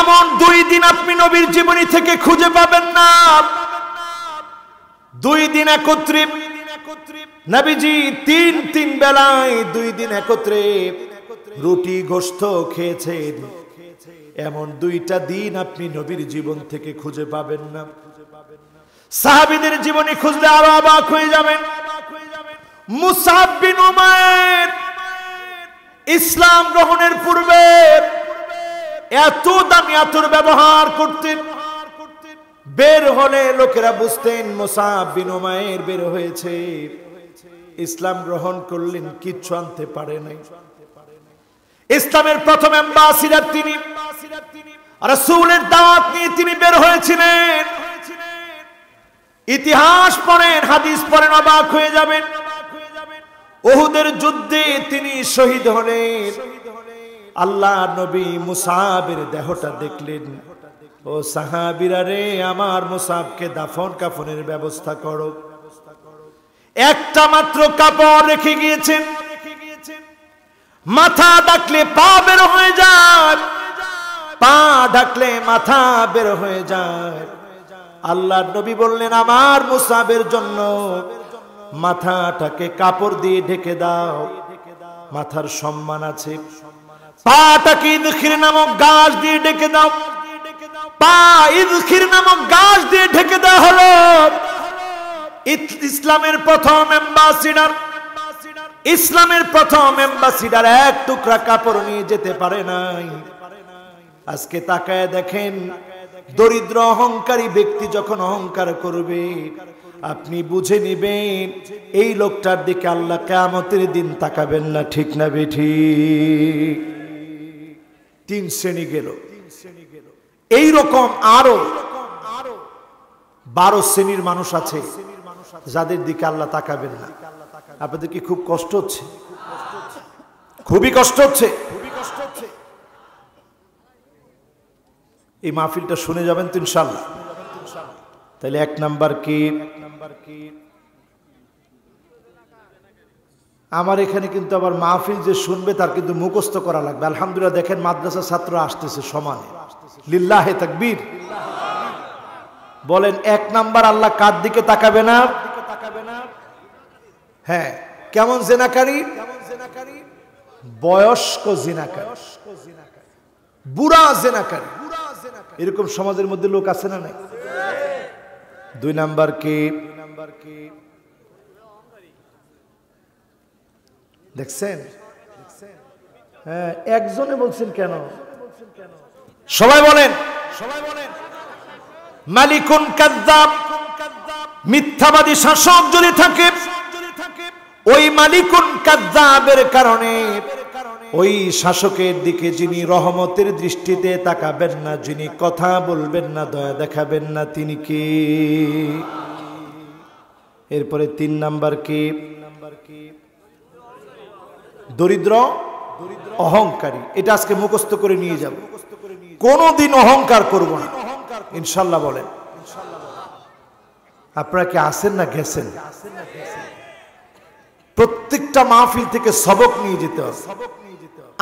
এমন দুই দিন আপনি নবীর জীবনী থেকে খুঁজে পাবেন না দুই দিন একত্রিপ নাবিজি তিন তিন বেলায় দুই দিন একত্রে রুটি গোস্ত খেয়েছেন এমন দুইটা দিন আপনি নবীর জীবন থেকে খুঁজে পাবেন না সাহাবিদের জীবনে খুঁজলে আরো অবাক হয়ে যাবেন মুসাববিন উমায়ের ইসলাম গ্রহণের পূর্বে এত দামি আতর ব্যবহার করতেন বের হলে লোকেরা বুঝতেন মোসাব বিনোমায়ের বের হয়েছে ইসলাম গ্রহণ করলেন কিচ্ছু আনতে পারে নাই ইসলামের প্রথম অ্যাম্বাসিডার তিনি রাসূলের দাওয়াত নিয়ে তিনি বের হয়েছিলেন ইতিহাস পড়েন হাদিস পড়েন অবাক হয়ে যাবেন ওহুদের যুদ্ধে তিনি শহীদ হলেন আল্লাহ নবী মুসাবের দেহটা দেখলেন ও সাহাবিরা রে আমার মোসাবকে দাফন কাফনের ব্যবস্থা করো একটা মাত্র কাপড় রেখে গিয়েছেন মাথা ডাকলে পা বের হয়ে যায় পা ডাকলে মাথা বের হয়ে যায় আল্লাহ নবী বললেন আমার মুসাবের জন্য মাথাটাকে কাপড় দিয়ে ঢেকে দাও মাথার সম্মান আছে পাটাকে দক্ষিণ নামক গাছ দিয়ে ডেকে দাও পা নামক গাছ দিয়ে ঢেকে দেওয়া হলো ইসলামের প্রথম অ্যাম্বাসিডার ইসলামের প্রথম অ্যাম্বাসিডার এক টুকরা কাপড় নিয়ে যেতে পারে নাই আজকে তাকায় দেখেন দরিদ্র অহংকারী ব্যক্তি যখন অহংকার করবে আপনি বুঝে নিবেন এই লোকটার দিকে আল্লাহ কেমতের দিন তাকাবেন না ঠিক না বেঠি তিন শ্রেণী গেল এই রকম আরো বারো শ্রেণীর মানুষ আছে যাদের দিকে আল্লাহ তাকাবেন না আপনাদের কি খুব কষ্ট হচ্ছে খুবই কষ্ট হচ্ছে এই মাহফিলটা শুনে যাবেন তো ইনশাল্লাহ তাহলে এক নাম্বার কি আমার এখানে কিন্তু আবার মাহফিল যে শুনবে তার কিন্তু মুখস্থ করা লাগবে আলহামদুলিল্লাহ দেখেন মাদ্রাসা ছাত্র আসতেছে সমানে লিল্লাহে তাকবীর বলেন এক নাম্বার আল্লাহ কার দিকে তাকাবে না হ্যাঁ কেমন জেনাকারী বয়স্ক জেনাকারী বুড়া জেনাকারী এরকম সমাজের মধ্যে লোক আছে না নাই দুই নাম্বার কে দেখছেন হ্যাঁ একজনে বলছেন কেন সবাই বলেন সবাই বলেন মালিকুন কাদ্দাব মিথ্যাবাদী শাসক যদি থাকে ওই মালিকুন কাদ্দাবের কারণে ওই শাসকের দিকে যিনি রহমতের দৃষ্টিতে তাকাবেন না যিনি কথা বলবেন না দয়া দেখাবেন না তিনি কে এরপরে তিন নাম্বার কে দরিদ্র অহংকারী এটা আজকে মুখস্থ করে নিয়ে যাবো কোনোদিন অহংকার করব না ইনশাল্লাহ বলেন আপনারা কি আসেন না গেছেন প্রত্যেকটা মাহফিল থেকে সবক নিয়ে যেতে হবে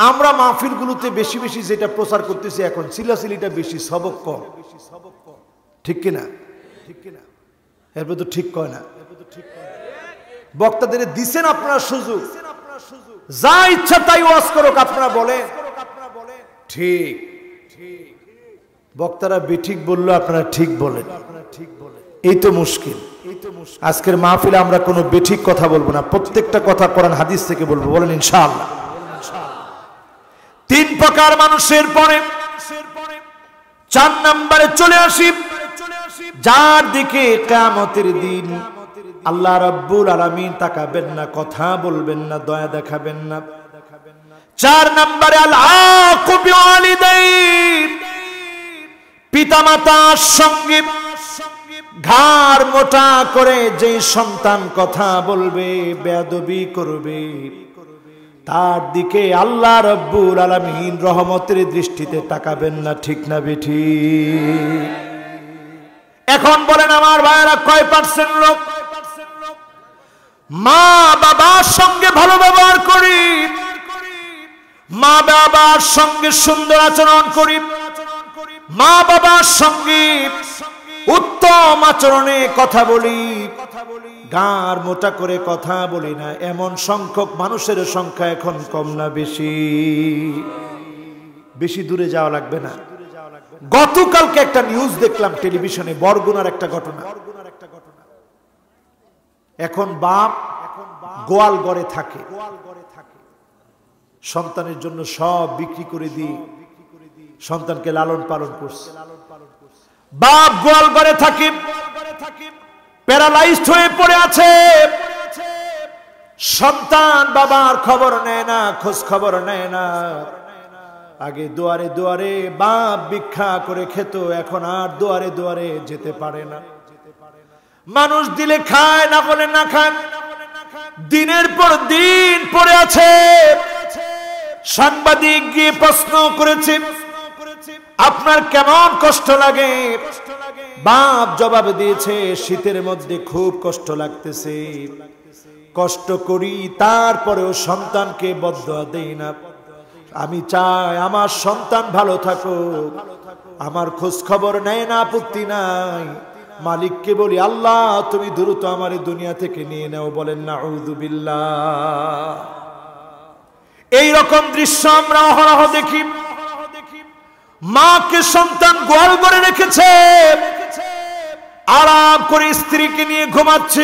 আমরা মাহফিলগুলোতে বেশি বেশি যেটা প্রচার করতেছি এখন সিলাসিলিটা বেশি সবক কম ঠিক কিনা ঠিক কিনা এরপর তো ঠিক কয় না বক্তাদের দিছেন আপনার সুযোগ যা ইচ্ছা তাই ওয়াজ করুক আপনারা বলেন ঠিক বক্তারা বেঠিক বললো আপনারা ঠিক বলেন এই তো মুশকিল আজকের মাহফিলে আমরা কোনো বেঠিক কথা বলবো না প্রত্যেকটা কথা করেন হাদিস থেকে বলবো বলেন ইনশাল তিন প্রকার মানুষের পরে চার নম্বরে চলে আসি যার দিকে কামতের দিন আল্লাহ রব্বুল আলমিন তাকাবেন না কথা বলবেন না দয়া দেখাবেন না চার নম্বরে পিতা মাতার সঙ্গে ঘাড় মোটা করে যে সন্তান কথা বলবে বেদবি করবে তার দিকে আল্লাহ রব্বুল আলমহীন রহমতের দৃষ্টিতে তাকাবেন না ঠিক না বেঠি এখন বলেন আমার ভাইয়েরা কয় পার্সেন্ট লোক মা বাবার সঙ্গে ভালো ব্যবহার করি মা বাবার সঙ্গে সুন্দর আচরণ করি মা বাবার সঙ্গে উত্তম আচরণে কথা বলি গার মোটা করে কথা বলি না এমন সংখ্যক মানুষের সংখ্যা এখন কম না বেশি বেশি দূরে যাওয়া লাগবে না গতকালকে একটা নিউজ দেখলাম টেলিভিশনে বরগুনার একটা ঘটনা এখন বাপ গোয়াল গড়ে থাকে সন্তানের জন্য সব বিক্রি করে দিয়ে সন্তানকে লালন পালন করছে বাপ গোয়াল ঘরে থাকি প্যারালাইজড হয়ে পড়ে আছে সন্তান বাবার খবর নেয় না খোঁজ খবর নেয় না আগে দুয়ারে দুয়ারে বাপ ভিক্ষা করে খেত এখন আর দুয়ারে দুয়ারে যেতে পারে না মানুষ দিলে খায় না বলে না খায় দিনের পর দিন পড়ে আছে না সাংবাদিক গিয়ে প্রশ্ন করেছে আপনার কেমন কষ্ট লাগে বাপ জবাব দিয়েছে শীতের মধ্যে খুব কষ্ট লাগতেছে কষ্ট করি তারপরেও সন্তানকে বদ্ধ দেই না আমি চাই আমার সন্তান ভালো থাকুক আমার খোঁজ খবর নেয় না আপত্তি নাই মালিককে বলি আল্লাহ তুমি দ্রুত আমার দুনিয়া থেকে নিয়ে নাও বলেন না বিল্লাহ এই রকম দৃশ্য আমরা অহরহ দেখি মাকে সন্তান গোয়াল করে রেখেছে আরাম করে স্ত্রীকে নিয়ে ঘুমাচ্ছে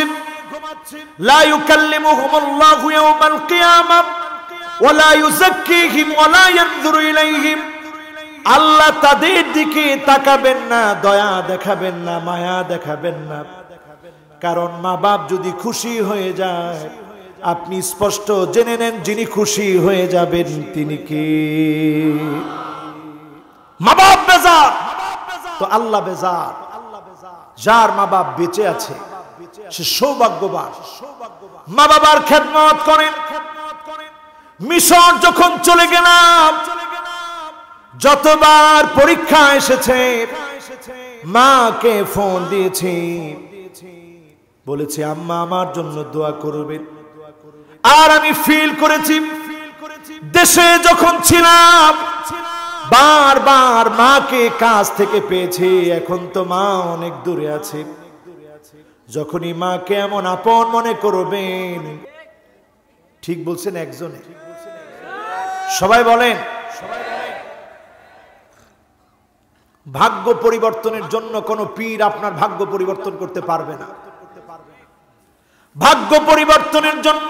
আল্লাহ তাদের দিকে তাকাবেন না দয়া দেখাবেন না মায়া দেখাবেন না কারণ মা বাপ যদি খুশি হয়ে যায় আপনি স্পষ্ট জেনে নেন যিনি খুশি হয়ে যাবেন তিনি কে মা বাপ বেজার তো আল্লাহ বেজার যার মা বাপ বেঁচে আছে সে সৌভাগ্যবান মা বাবার খেদমত করেন মিশর যখন চলে গেলাম যতবার পরীক্ষা এসেছে মাকে ফোন দিয়েছি বলেছে আম্মা আমার জন্য দোয়া করবেন আর আমি ফিল করেছি দেশে যখন ছিলাম বার বার মাকে কাছ থেকে পেয়েছি এখন তো মা অনেক দূরে আছে যখনই মাকে এমন আপন মনে করবেন ঠিক বলছেন একজনে সবাই বলেন ভাগ্য পরিবর্তনের জন্য কোন পীর আপনার ভাগ্য পরিবর্তন করতে পারবে না ভাগ্য পরিবর্তনের জন্য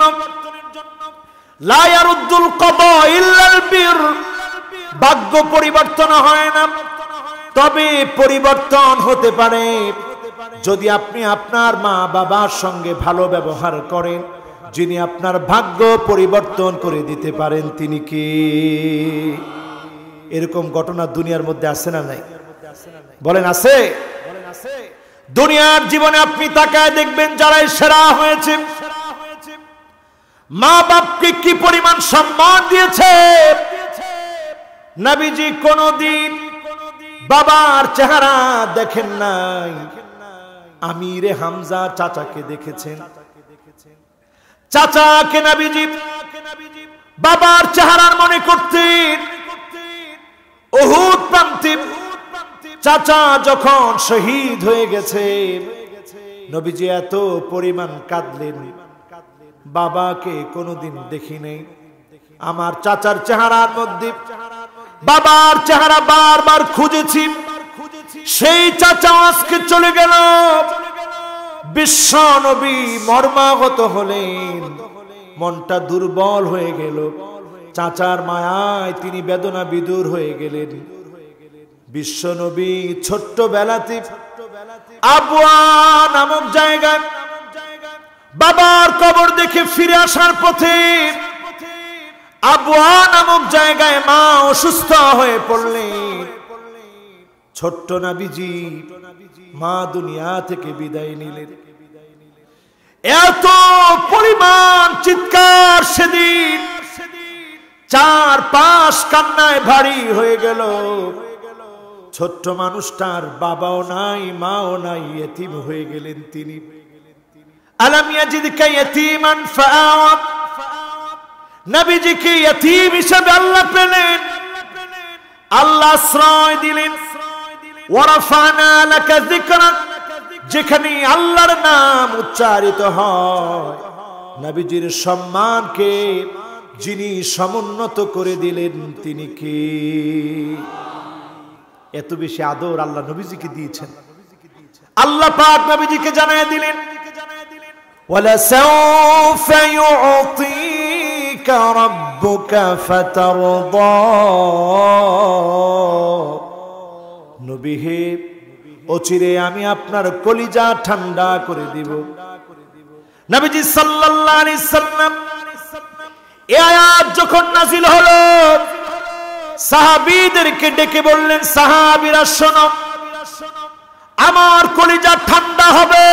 লায়ারুদ্দুল কদ ইল্লাল বীর ভাগ্য পরিবর্তন হয় না তবে পরিবর্তন হতে পারে যদি আপনি আপনার মা বাবার সঙ্গে ভালো ব্যবহার করেন যিনি আপনার ভাগ্য পরিবর্তন করে দিতে পারেন তিনি কি এরকম ঘটনা দুনিয়ার মধ্যে আছে না নাই বলেন আছে দুনিয়ার জীবনে আপনি তাকায় দেখবেন যারাই সেরা হয়েছে মা বাপকে কি পরিমাণ সম্মান দিয়েছে নবীজি কোনদিন বাবার চেহারা দেখেন নাই আমিরে হামজা চাচাকে দেখেছেন চাচা কে নাবিজি বাবার চেহারার মনে করতেন চাচা যখন শহীদ হয়ে গেছে নবীজি এত পরিমাণ কাঁদলেন বাবাকে কোনোদিন দেখি নেই আমার চাচার চেহারার মধ্যে বাবার চেহারা বারবার খুঁজেছি সেই চাচা আজকে চলে গেল বিশ্ব নবী মর্মাগত হলেন মনটা দুর্বল হয়ে গেল চাচার মায়ায় তিনি বেদনা বিদুর হয়ে গেলেন বিশ্বনবী ছোট্ট বেলাতে আবুয়া নামক জায়গায় বাবার কবর দেখে ফিরে আসার পথে আবুয়া নামক জায়গায় মা অসুস্থ হয়ে পড়লেন ছোট্ট নাবিজি মা দুনিয়া থেকে বিদায় নিলেন এত পরিমাণ চিৎকার সেদিন চার পাশ কান্নায় ভারী হয়ে গেল ছোট্ট মানুষটার বাবাও নাই মাও নাই এতিম হয়ে গেলেন তিনি আলাম ইয়াজিদকা আল্লাহ পেলেন যেখানে আল্লাহর নাম উচ্চারিত হয় নবীজির সম্মানকে যিনি সমুন্নত করে দিলেন তিনি কে এত বেশি আদর আল্লাহ নবীজিকে দিয়েছেন আল্লাহ পাক নবীজিকে জানায় দিলেন ولسوف يعطيك ربك فترضى নবীহে অচিরে আমি আপনার কলিজা ঠান্ডা করে দিব নবীজি সাল্লাল্লাহু আলাইহি সাল্লাম এ আয়াত যখন নাজিল হলো সাহাবীদেরকে ডেকে বললেন সাহাবীরা শোনো আমার কলিজা ঠান্ডা হবে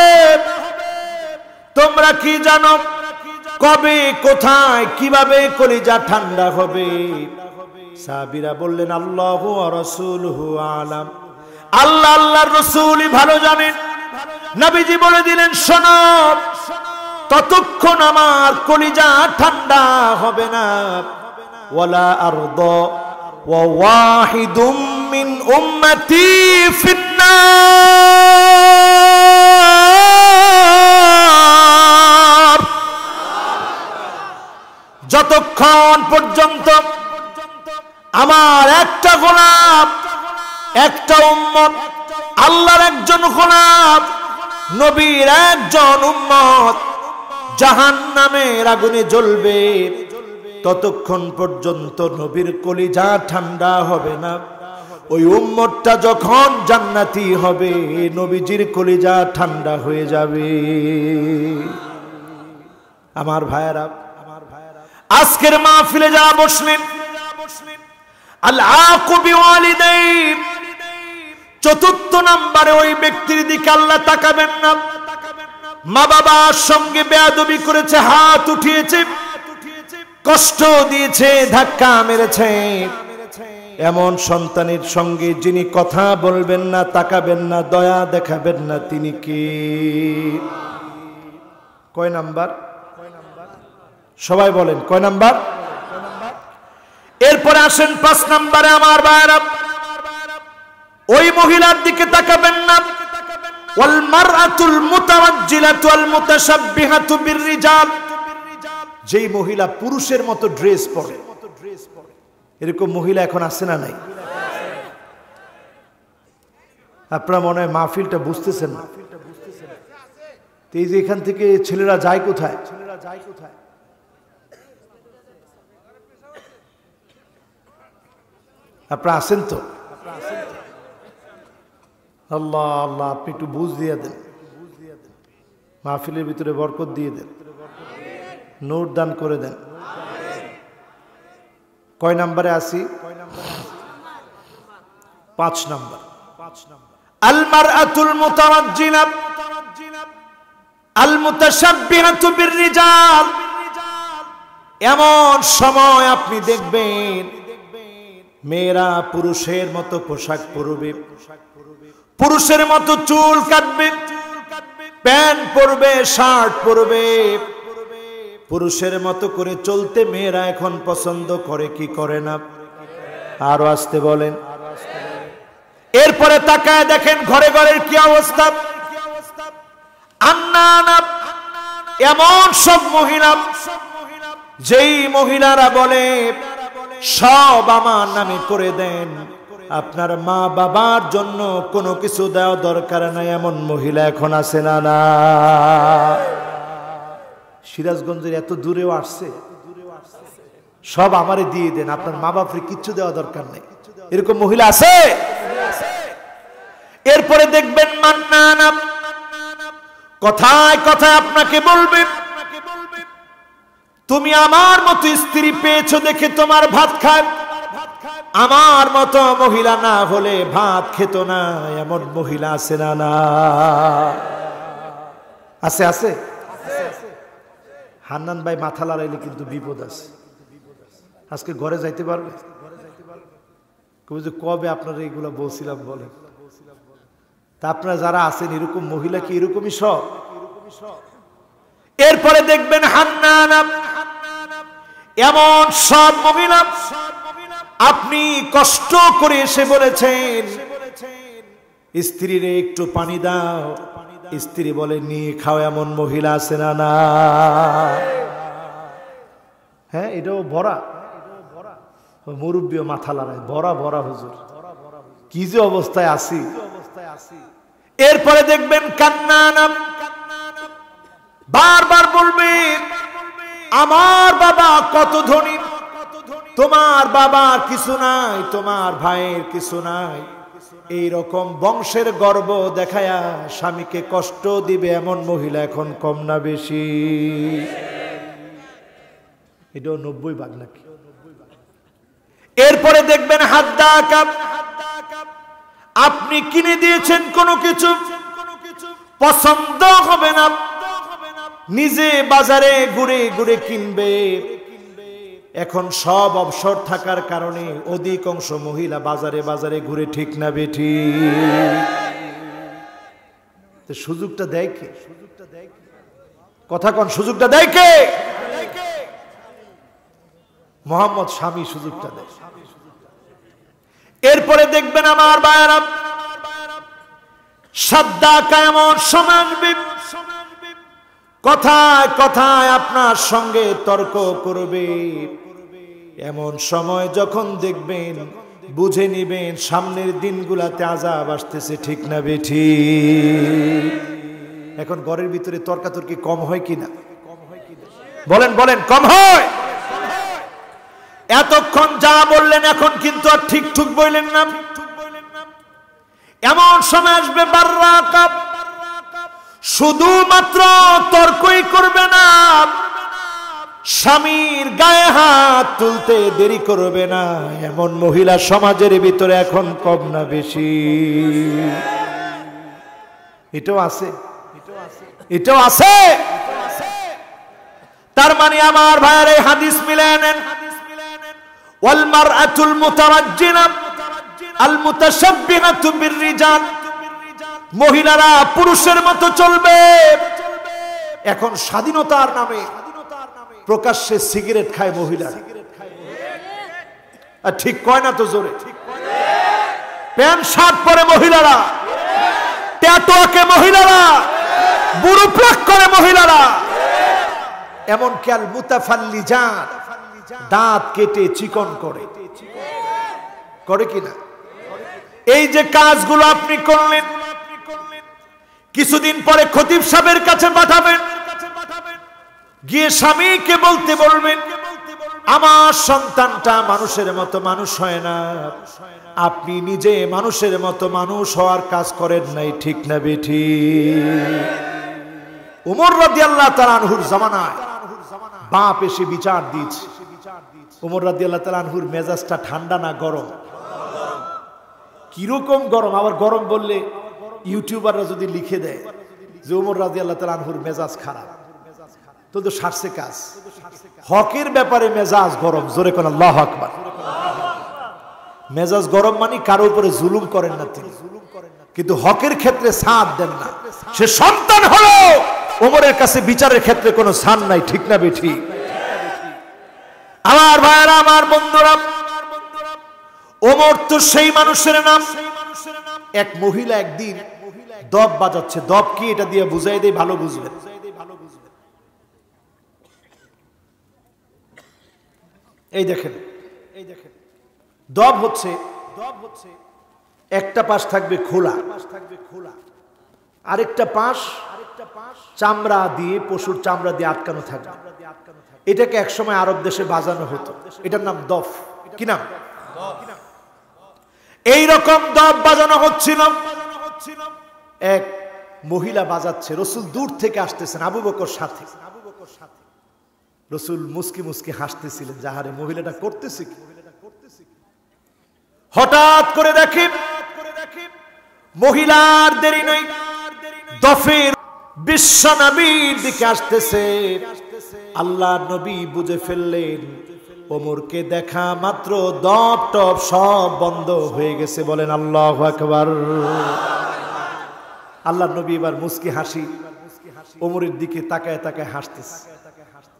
তোমরা কি জানো কবে কোথায় কিভাবে কলিজা ঠান্ডা হবে সাবিরা বললেন আল্লাহ রসুল আলাম আল্লাহ আল্লাহ রসুলই ভালো জানেন নবীজি বলে দিলেন শোন ততক্ষণ আমার কলিজা ঠান্ডা হবে না ওলা আর ওয়াহিদুম মিন উম্মতি ফিন্না যতক্ষণ পর্যন্ত আমার একটা গোলাপ একটা উম্মত আল্লাহর একজন গোলাপ নবীর একজন উম্মত জাহান নামের আগুনে জ্বলবে ততক্ষণ পর্যন্ত নবীর কলিজা ঠান্ডা হবে না ওই উম্মতটা যখন জান্নাতি হবে নবীজির কলিজা ঠান্ডা হয়ে যাবে আমার ভাইয়েরা আজকের মাহফিলে যারা বসলেন চতুর্থ নাম্বারে ওই ব্যক্তির দিকে আল্লাহ তাকাবেন না মা বাবার সঙ্গে বেয়াদবি করেছে হাত উঠিয়েছে কষ্ট দিয়েছে ধাক্কা মেরেছে এমন সন্তানের সঙ্গে যিনি কথা বলবেন না তাকাবেন না দয়া দেখাবেন না তিনি কি কয় নাম্বার সবাই বলেন কয় নাম্বার এরপরে আসেন পাঁচ নাম্বারে আমার বায়রা ওই মহিলার দিকে তাকাবেন না মহিলা পুরুষের মতো ড্রেস পরে এরকম মহিলা এখন আসে না নাই আপনার মনে হয় মাহফিলটা বুঝতেছেন এই যে এখান থেকে ছেলেরা যায় কোথায় ছেলেরা যায় কোথায় আপনারা আসেন তো আল্লাহ আল্লাহ আপনি একটু বুঝ দিয়ে দেন মাহফিলের ভিতরে বরকত দিয়ে দেন নোট দান করে দেন কয় নাম্বারে আসি পাঁচ নাম্বার আলমার আতুল মোতামাজিনাব আল এমন সময় আপনি দেখবেন মেয়েরা পুরুষের মতো পোশাক পরবে পুরুষের মতো চুল কাটবে প্যান্ট পরবে শার্ট পরবে পুরুষের মতো করে চলতে মেয়েরা এখন পছন্দ করে কি করে না আরো আসতে বলেন এরপরে তাকায় দেখেন ঘরে ঘরের কি অবস্থা এমন সব মহিলা যেই মহিলারা বলে সব আমার নামে করে দেন আপনার মা বাবার জন্য কোনো কিছু দেওয়া দরকার নাই এমন মহিলা এখন আছে না না সিরাজগঞ্জের এত দূরেও আসছে সব আমারে দিয়ে দেন আপনার মা বাপরে কিচ্ছু দেওয়া দরকার নেই এরকম মহিলা আছে এরপরে দেখবেন মান্নান কথায় কথায় আপনাকে বলবেন তুমি আমার মতো স্ত্রী পেয়েছো দেখে তোমার ভাত খায় আমার মতো মহিলা না হলে ভাত খেত না এমন মহিলা আছে না না আছে আছে হান্নান ভাই মাথা লড়াইলে কিন্তু বিপদ আছে আজকে ঘরে যাইতে পারবে কবে আপনার এইগুলো বলছিলাম বলেন তা আপনারা যারা আছেন এরকম মহিলা কি এরকমই সব এরপরে দেখবেন হান্নান এমন সব মহিলা আপনি কষ্ট করে এসে বলেছেন স্ত্রীরে একটু পানি দাও স্ত্রী বলে নিয়ে খাও এমন মহিলা আছে না না হ্যাঁ এটাও ভরা মুরব্বী মাথা লড়াই ভরা ভরা হুজুর কি যে অবস্থায় আসি এরপরে দেখবেন কান্না বারবার বলবেন আমার বাবা কত ধনী তোমার বাবার কিছু নাই তোমার ভাইয়ের কিছু নাই এই রকম বংশের গর্ব দেখায়া স্বামীকে কষ্ট দিবে এমন মহিলা এখন কম না বেশি এটাও নব্বই ভাগ নাকি এরপরে দেখবেন হাত দা কাপ আপনি কিনে দিয়েছেন কোনো কিছু পছন্দ হবে না নিজে বাজারে ঘুরে ঘুরে কিনবে এখন সব অবসর থাকার কারণে অধিকাংশ মহিলা বাজারে বাজারে ঘুরে ঠিক না বেঠি সুযোগটা দেয় কে কথা কন সুযোগটা দেয় কে মোহাম্মদ স্বামী সুযোগটা দেয় এরপরে দেখবেন আমার বায়ারাম সাদ্দা কায়ামত সমান বিপ কথায় কথায় আপনার সঙ্গে তর্ক করবে এমন সময় যখন দেখবেন বুঝে নিবেন সামনের দিনগুলাতে আজাব আসতেছে ঠিক না বেঠি এখন ঘরের ভিতরে তর্কাতর্কি কম হয় কিনা বলেন বলেন কম হয় এতক্ষণ যা বললেন এখন কিন্তু আর ঠিক ঠুক বললেন না এমন সময় আসবে বার্রা কাপ শুধুমাত্র তর্কই করবে না স্বামীর গায়ে হাত তুলতে দেরি করবে না এমন মহিলা সমাজের ভিতরে এখন কম না বেশি এটাও আছে এটাও আছে তার মানে আমার ভাইয়ের এই হাদিস মিলে নেন ওয়ালমার আতুল মুতারাজ্জিনা আল মুতাশাব্বিহাতু বির রিজাল মহিলারা পুরুষের মতো চলবে এখন স্বাধীনতার নামে প্রকাশ্যে সিগারেট খায় মহিলা আর ঠিক কয় না তো জোরে প্যান্ট শার্ট পরে মহিলারা ট্যাটোকে মহিলারা বুড়ো প্লাক করে মহিলারা এমন ক্যাল মুতাফাল্লি যান দাঁত কেটে চিকন করে করে কিনা এই যে কাজগুলো আপনি করলেন কিছুদিন পরে খতিব সাহেবের কাছে পাঠাবেন গিয়ে স্বামীকে বলতে বলবেন আমার সন্তানটা মানুষের মতো মানুষ হয় না আপনি নিজে মানুষের মতো মানুষ হওয়ার কাজ করেন নাই ঠিক না বেঠি উমর রাদি আল্লাহ তালানহুর জামানায় বাপ এসে বিচার দিয়েছে উমর রাদি আল্লাহ তালানহুর মেজাজটা ঠান্ডা না গরম কিরকম গরম আবার গরম বললে ইউটিউবাররা যদি লিখে দেয় যে উমর রাজি আল্লাহ তাল আনহুর মেজাজ খারাপ তো তো সারছে কাজ হকের ব্যাপারে মেজাজ গরম জোরে কোন আল্লাহ আকবার মেজাজ গরম মানে কারো উপরে জুলুম করেন না তিনি কিন্তু হকের ক্ষেত্রে সাঁত দেন না সে সন্তান হলো ওমরের কাছে বিচারের ক্ষেত্রে কোনো সান নাই ঠিক না বেঠি আমার ভাইয়েরা আমার বন্ধুরা ওমর তো সেই মানুষের নাম এক মহিলা একদিন দব বাজাচ্ছে দব কি এটা দিয়ে বুঝাই দেয় ভালো বুঝবে এই দেখেন এই দেখেন দব হচ্ছে দব হচ্ছে একটা পাশ থাকবে খোলা পাশ থাকবে খোলা আরেকটা পাশ আরেকটা পাশ চামড়া দিয়ে পশুর চামড়া দিয়ে আটকানো থাকবে এটাকে একসময় আরব দেশে বাজানো হতো এটার নাম দফ কি নাম এই রকম দফ বাজানো হচ্ছিল এক মহিলা বাজাচ্ছে রসুল দূর থেকে আসতেছেন আবু বকর সাথে আবু বকর সাথে রসুল মুসকি মুসকি হাসতেছিলেন যাহারে মহিলাটা করতেছে হঠাৎ করে দেখি মহিলার দেরি নই দফের বিশ্ব নবীর দিকে আসতেছে আল্লাহ নবী বুঝে ফেললেন ওমরকে দেখা মাত্র দপ টপ সব বন্ধ হয়ে গেছে বলেন আল্লাহ আকবার আল্লাহ নবী এবার মুসকি হাসি ওমরের দিকে তাকায় তাকায় হাসতেছে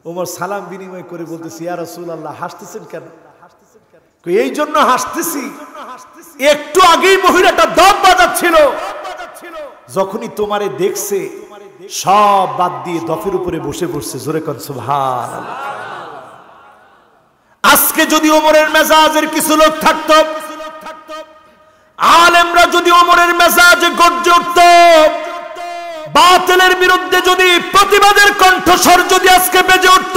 ওমর সালাম বিনিময় করে বলতেছি ইয়া রাসূল আল্লাহ হাসতেছেন কেন এই জন্য হাসতেছি একটু আগেই মহিলাটা দম বাজাচ্ছিল যখনই তোমারে দেখছে সব বাদ দিয়ে দফের উপরে বসে পড়ছে জোরে কন কনসুভার আজকে যদি ওমরের মেজাজের কিছু লোক থাকতো আলেমরা যদি অমরের মেজাজ গর্জে উঠত বাতিলের বিরুদ্ধে যদি প্রতিবাদের কণ্ঠস্বর যদি আজকে বেজে উঠত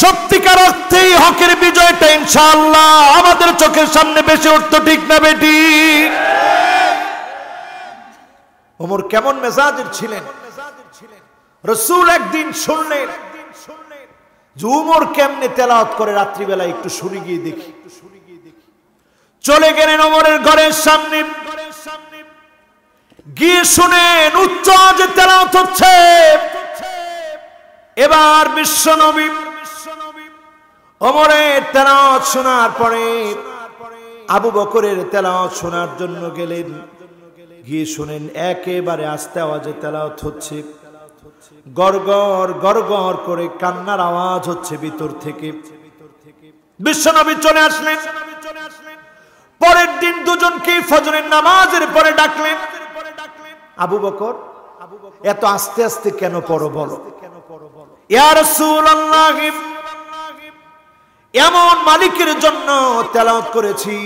সত্যিকার অর্থেই হকের বিজয়টা ইনশাআল্লাহ আমাদের চোখের সামনে বেশি উঠত ঠিক না বেটি ওমর কেমন মেজাজের ছিলেন রসুল একদিন শুনলেন যে উমর কেমনে তেলাওয়াত করে রাত্রিবেলা একটু শুনে গিয়ে দেখি চলে গেলেন অমরের ঘরের সামনে গিয়ে শুনেন উচ্চ যে তেলাওত হচ্ছে এবার বিশ্ব নবী অমরের তেলাওত শোনার পরে আবু বকরের তেলাওত শোনার জন্য গেলেন গিয়ে শুনেন একেবারে আস্তে আওয়াজে তেলাওত হচ্ছে গড়গড় গড়গড় করে কান্নার আওয়াজ হচ্ছে ভিতর থেকে বিশ্বনবী চলে আসলেন পরের দিন দুজনকে ফজরের নামাজের পরে ডাকলেন আবু বকর এত আস্তে আস্তে কেন পড়ো বলো এমন মালিকের জন্য তেলাওত করেছি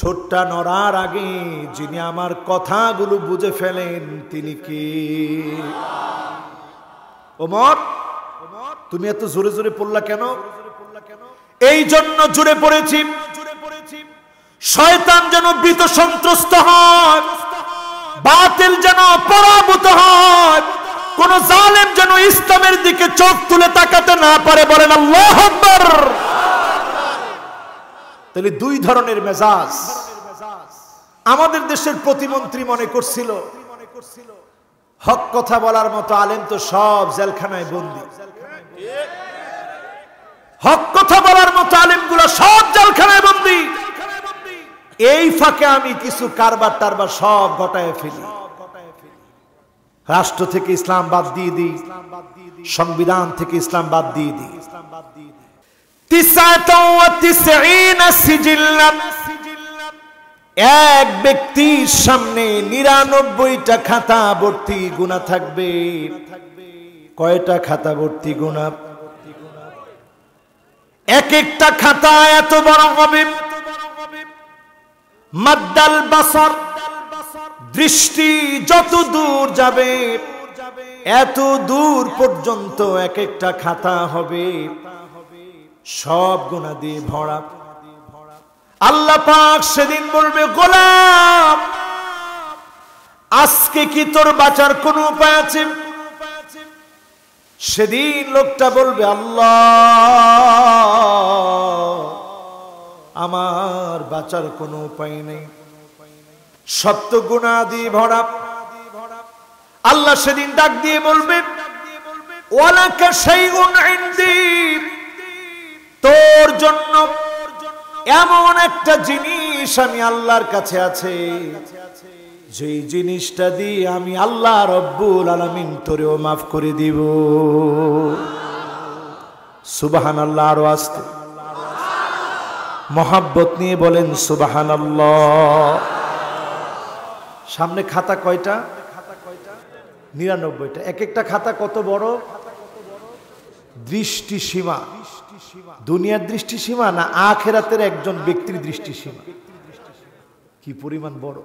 ঠোঁটটা নড়ার আগে যিনি আমার কথাগুলো বুঝে ফেলেন তিনি কি ওমর তুমি এত জোরে জোরে পড়লা কেন এই জন্য জুড়ে পড়েছি শয়তান যেন বৃত সন্ত্রস্ত হয় বাতিল যেন পরাভূত হয় কোন জালেম যেন ইসলামের দিকে চোখ তুলে তাকাতে না পারে বলেন আল্লাহ তাহলে দুই ধরনের মেজাজ আমাদের দেশের প্রতিমন্ত্রী মনে করছিল হক কথা বলার মতো আলেম তো সব জেলখানায় বন্দি হক কথা বলার মতো আলেমগুলো সব জেলখানায় বন্দী এই ফাঁকে আমি কিছু কারবার টারবার সব ঘটায় ফেলি রাষ্ট্র থেকে ইসলাম বাদ দিয়ে দিই সংবিধান থেকে ইসলাম বাদ দিয়ে দিই এক ব্যক্তির সামনে নিরানব্বইটা খাতা ভর্তি গুণা থাকবে কয়টা খাতা ভর্তি গুণা এক একটা খাতা এত বড় হবে মাদ্দাল বাসার দৃষ্টি যত দূর যাবে এত দূর পর্যন্ত এক একটা খাতা হবে সব গোনা দিয়ে ভরা আল্লাহ পাক সেদিন বলবে গোলাম আজকে কি তোর বাঁচার কোন উপায় আছে সেদিন লোকটা বলবে আল্লাহ আমার বাঁচার কোনো উপায় নেই সত্য গুণা দিয়ে ভরা আল্লাহ সেদিন ডাক দিয়ে বলবেন তোর জন্য এমন একটা জিনিস আমি আল্লাহর কাছে আছে যে জিনিসটা দিয়ে আমি আল্লাহ রব্বুল আলামিন তোরেও মাফ করে দিব আল্লাহ আরো আসতে মহাব্বত নিয়ে বলেন সুবাহান সামনে খাতা কয়টা নিরানব্বইটা এক একটা খাতা কত বড় দৃষ্টিসীমা দুনিয়ার দৃষ্টিসীমা না আখেরাতের একজন ব্যক্তির দৃষ্টিসীমা কি পরিমাণ বড়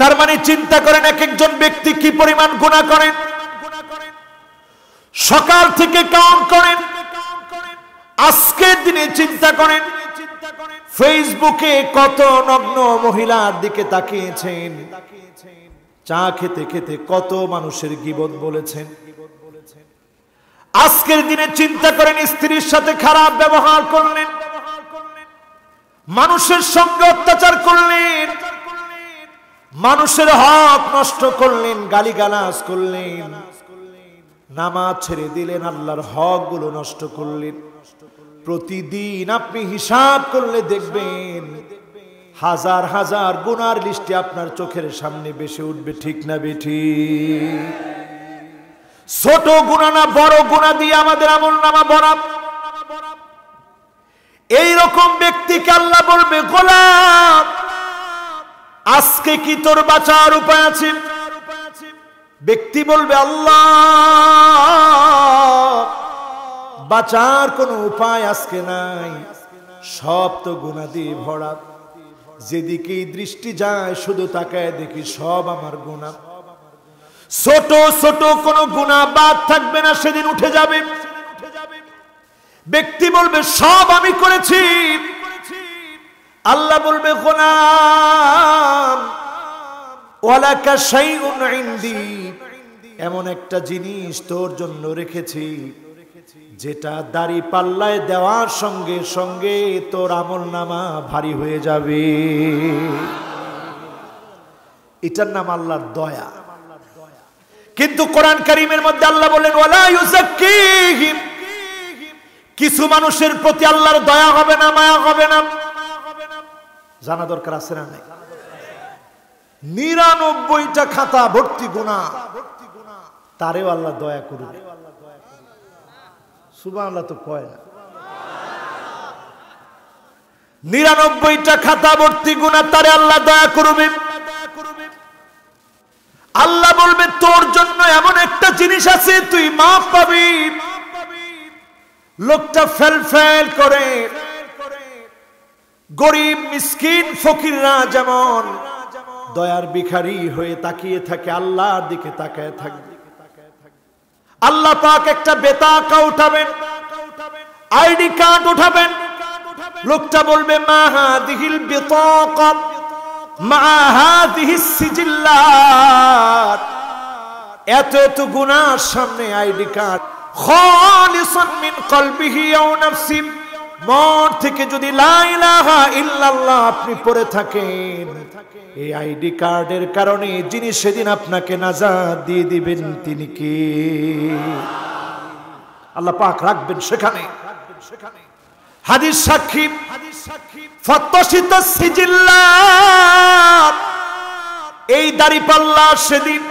তার মানে চিন্তা করেন এক একজন ব্যক্তি কি পরিমাণ গুণা করেন সকাল থেকে কাউন্ট করেন আজকের দিনে চিন্তা করেন ফেসবুকে কত নগ্ন মহিলার দিকে তাকিয়েছেন চা খেতে খেতে কত মানুষের গিবদ বলেছেন আজকের দিনে চিন্তা করেন স্ত্রীর সাথে খারাপ ব্যবহার করলেন মানুষের সঙ্গে অত্যাচার করলেন মানুষের হক নষ্ট করলেন গালি গালিগালাজ করলেন নামাজ ছেড়ে দিলেন আল্লাহর হক গুলো নষ্ট করলেন প্রতিদিন আপনি হিসাব করলে দেখবেন হাজার হাজার গুনার লিস্টে আপনার চোখের সামনে বেশি উঠবে ঠিক না বেঠি ছোট গুণা না বড় গুণা দিয়ে আমাদের আমল নামা বরাব এইরকম ব্যক্তিকে আল্লাহ বলবে গোলাপ আজকে কি তোর বাঁচার উপায় আছে ব্যক্তি বলবে আল্লাহ বাঁচার কোনো উপায় আজকে নাই সব তো গুণা দিয়ে ভরা যেদিকেই দৃষ্টি যায় শুধু তাকায় দেখি সব আমার গুণা ছোট ছোট কোনো গুণা বাদ থাকবে না সেদিন উঠে যাবে ব্যক্তি বলবে সব আমি করেছি আল্লাহ বলবে এমন একটা জিনিস তোর জন্য রেখেছি যেটা দাড়ি পাল্লায় দেওয়ার সঙ্গে সঙ্গে তোর আমল নামা ভারী হয়ে যাবে এটার নাম আল্লাহর দয়া কিন্তু কোরআন করিমের মধ্যে আল্লাহ বলে কিছু মানুষের প্রতি আল্লাহর দয়া হবে না মায়া হবে না জানা দরকার আছে না নাই নিরানব্বইটা খাতা ভর্তি গুণা তারেও আল্লাহ দয়া করবে সুবাহ আল্লাহ তো কয় না নিরানব্বইটা খাতা ভর্তি গুণা তারে আল্লাহ দয়া করবে আল্লাহ বলবে তোর জন্য এমন একটা জিনিস আছে তুই মাপ পাবি লোকটা ফেল ফেল করে গরিব মিসকিন ফকিররা যেমন দয়ার বিখারি হয়ে তাকিয়ে থাকে আল্লাহর দিকে তাকায় থাকবে আল্লাহ পাক একটা বেতাকা উঠাবেন আইডি কার্ড উঠাবেন লোকটা বলবে মাহাদিহিল হাদিহিল বেতাকা মা সিজিল্লাত এত এত গুনার সামনে আইডি কার্ড খালিসান মিন কলবিহি আও নাফসিহি মর থেকে যদি লাইলাহা ইল্লাল্লাহ আপনি পড়ে থাকেন এই আইডি কার্ডের কারণে যিনি সেদিন আপনাকে নাজাদ দিয়ে দিবেন তিনি কি আল্লাহ পাক রাখবেন সেখানে হাদিস সাক্ষী ফতসিত সিজিল্লা এই দাড়ি দাড়িপাল্লা সেদিন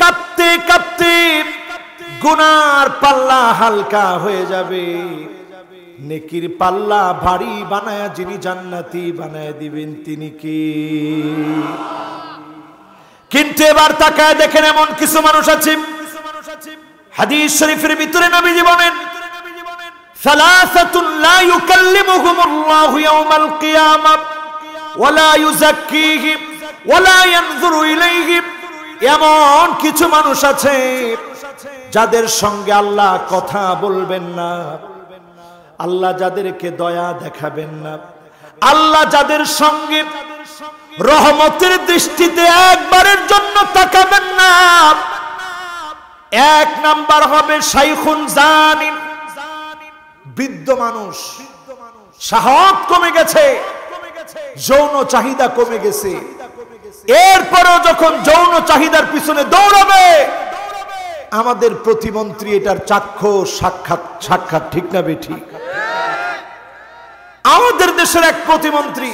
কাঁপতে কাঁপতে গুনার পাল্লা হালকা হয়ে যাবে নেকির পাল্লা ভারী বানায় যিনি জান্নাতি বানায় দিবেন তিনি কি কিন্তু এবার তাকায় দেখেন এমন কিছু মানুষ আছে হাদিস শরীফের ভিতরে নবীজি বলেন সালাসাতুন লা ইউকাল্লিমুহুমুল্লাহু ইয়াওমাল কিয়ামাহ ওয়ালা ইউযাক্কিহিম ওয়ালা ইয়ানযুরু ইলাইহিম এমন কিছু মানুষ আছে যাদের সঙ্গে আল্লাহ কথা বলবেন না আল্লাহ যাদেরকে দয়া দেখাবেন না আল্লাহ যাদের সঙ্গে রহমতের দৃষ্টিতে একবারের জন্য তাকাবেন না এক নাম্বার হবে সাইখুন জানিন বৃদ্ধ মানুষ সাহস কমে গেছে যৌন চাহিদা কমে গেছে এরপরও যখন যৌন চাহিদার পিছনে দৌড়াবে আমাদের প্রতিমন্ত্রী এটার চাক্ষ সাক্ষাৎ সাক্ষাৎ ঠিক না বেঠিক আমাদের দেশের এক প্রতিমন্ত্রী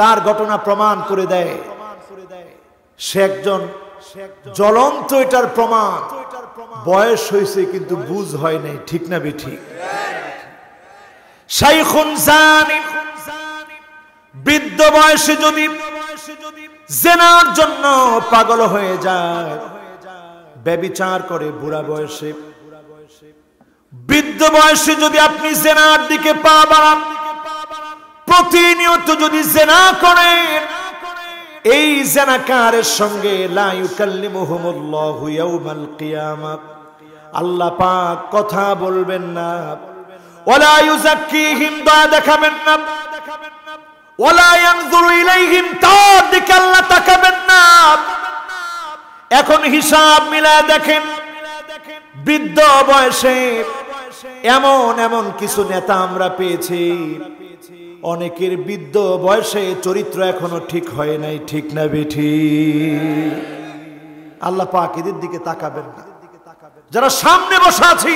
তার ঘটনা প্রমাণ করে দেয় সে একজন জ্বলন্ত এটার প্রমাণ বয়স হয়েছে কিন্তু বুঝ হয় নাই ঠিক না বি ঠিক বৃদ্ধ বয়সে যদি জেনার জন্য পাগল হয়ে যায় ব্যবিচার করে বুড়া বয়সে বৃদ্ধ বয়সে যদি আপনি জেনার দিকে পা বাড়ান প্রতিনিয়ত যদি জেনা করেন এই জেনাকারের সঙ্গে আল্লাহ পাক কথা বলবেন না ওলা ইউজাক্কিহিম দয়া দেখাবেন না ওলা ইয়ানজুরু ইলাইহিম তার দিকে আল্লাহ তাকাবেন না এখন হিসাব মিলা দেখেন বৃদ্ধ বয়সে এমন এমন কিছু নেতা আমরা পেয়েছি অনেকের বৃদ্ধ বয়সে চরিত্র এখনো ঠিক হয় নাই ঠিক না বেঠি আল্লাহ পাক এদের দিকে তাকাবেন না যারা সামনে বসে আছি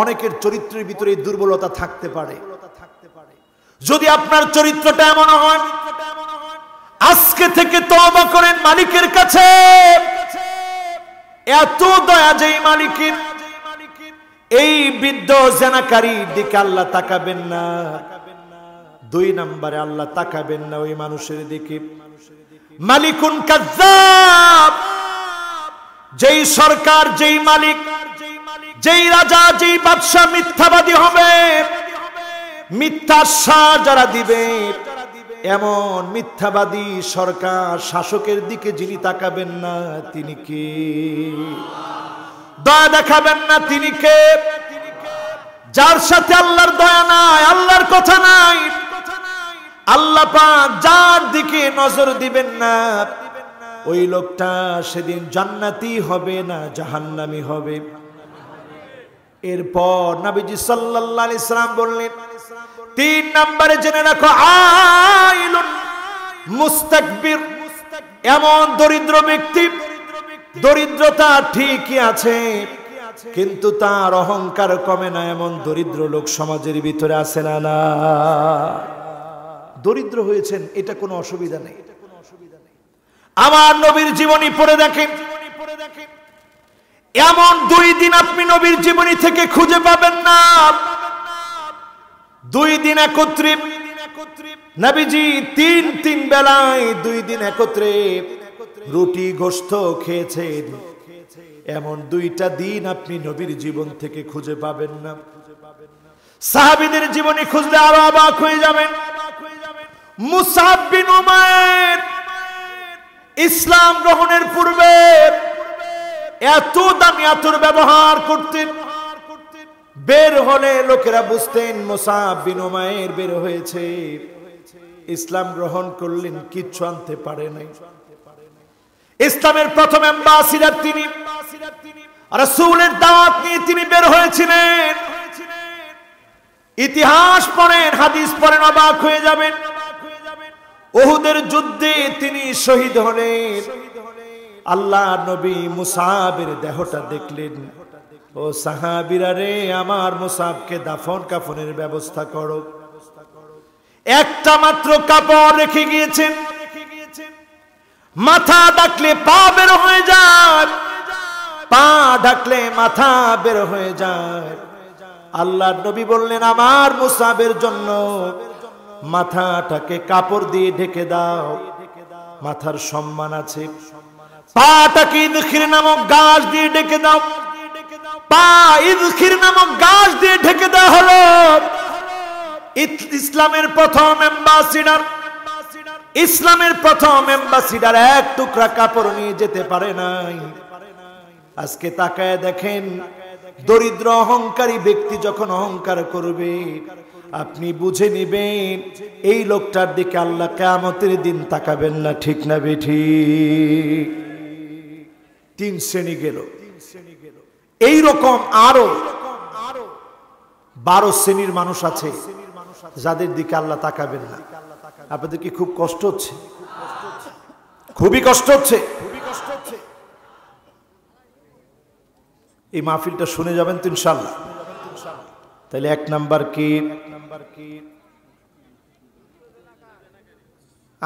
অনেকের চরিত্রের ভিতরে দুর্বলতা থাকতে পারে যদি আপনার চরিত্রটা এমন হয় আজকে থেকে তবা করেন মালিকের কাছে এত দয়া যেই মালিকের এই বৃদ্ধ জেনাকারীর দিকে আল্লাহ তাকাবেন না দুই নম্বরে আল্লাহ তাকাবেন না ওই মানুষের দিকে মালিকুন কাজাব যেই সরকার যেই মালিক যেই রাজা যেই বাদশাহ মিথ্যাবাদী হবে মিথ্যার যারা দিবে এমন মিথ্যাবাদী সরকার শাসকের দিকে যিনি তাকাবেন না তিনি কি দয়া দেখাবেন না তিনি কে যার সাথে আল্লাহর দয়া নাই আল্লাহর কথা নাই আল্লাহ যার দিকে নজর দিবেন না ওই লোকটা সেদিন জান্নাতি হবে না জাহান্নামি হবে এরপর নাবিজি সাল্লা ইসলাম বললেন তিন নম্বরে জেনে রাখো আইলুন মুস্তাকবির এমন দরিদ্র ব্যক্তি দরিদ্রতা ঠিকই আছে কিন্তু তার অহংকার কমে না এমন দরিদ্র লোক সমাজের ভিতরে আছে না না দরিদ্র হয়েছেন এটা কোনো অসুবিধা নেই আমার নবীর জীবনী পড়ে দেখেন এমন দুই দিন আপনি নবীর জীবনী থেকে খুঁজে পাবেন না দুই দিন একত্রে নবীজি তিন তিন বেলায় দুই দিন একত্রে রুটি গোস্ত খেয়েছেন এমন দুইটা দিন আপনি নবীর জীবন থেকে খুঁজে পাবেন না সাহাবিদের জীবনে খুঁজলে আরো অবাক হয়ে যাবেন মুসাববিন উমায়ের ইসলাম গ্রহণের পূর্বে এত দামি আতর ব্যবহার করতেন বের হলে লোকেরা বুঝতেন মোসাব উমায়ের বের হয়েছে ইসলাম গ্রহণ করলেন কিচ্ছু আনতে পারে নাই ইসলামের প্রথম অ্যাম্বাসিডার তিনি রসুলের দাওয়াত নিয়ে তিনি বের হয়েছিলেন ইতিহাস পড়েন হাদিস পড়েন অবাক হয়ে যাবেন ওহুদের যুদ্ধে তিনি শহীদ হলেন আল্লাহ নবী মুসাবের দেহটা দেখলেন ও সাহাবিরা রে আমার মুসাবকে দাফন কাফনের ব্যবস্থা করো একটা মাত্র কাপড় রেখে গিয়েছেন মাথা ডাকলে পা বের হয়ে যায় পা ডাকলে মাথা বের হয়ে যায় আল্লাহ নবী বললেন আমার মুসাবের জন্য মাথাটাকে কাপড় দিয়ে ঢেকে দাও মাথার সম্মান আছে পাটাকে ইদখির নামক গাছ দিয়ে ঢেকে দাও পা ইদখির নামক গাছ দিয়ে ঢেকে দেওয়া হলো ইসলামের প্রথম অ্যাম্বাসিডার ইসলামের প্রথম এম্বাসিডার এক টুকরা কাপড় নিয়ে যেতে পারে নাই আজকে তাকায় দেখেন দরিদ্র অহংকারী ব্যক্তি যখন অহংকার করবে আপনি বুঝে নিবেন এই লোকটার দিকে আল্লাহ কেমতের দিন তাকাবেন না ঠিক না বেঠি তিন শ্রেণী গেল এই রকম আরো বারো শ্রেণীর মানুষ আছে যাদের দিকে আল্লাহ তাকাবেন না আপনাদের কি খুব কষ্ট হচ্ছে খুবই কষ্ট হচ্ছে এই মাহফিলটা শুনে যাবেন তো ইনশাল্লাহ তাহলে এক নাম্বার কি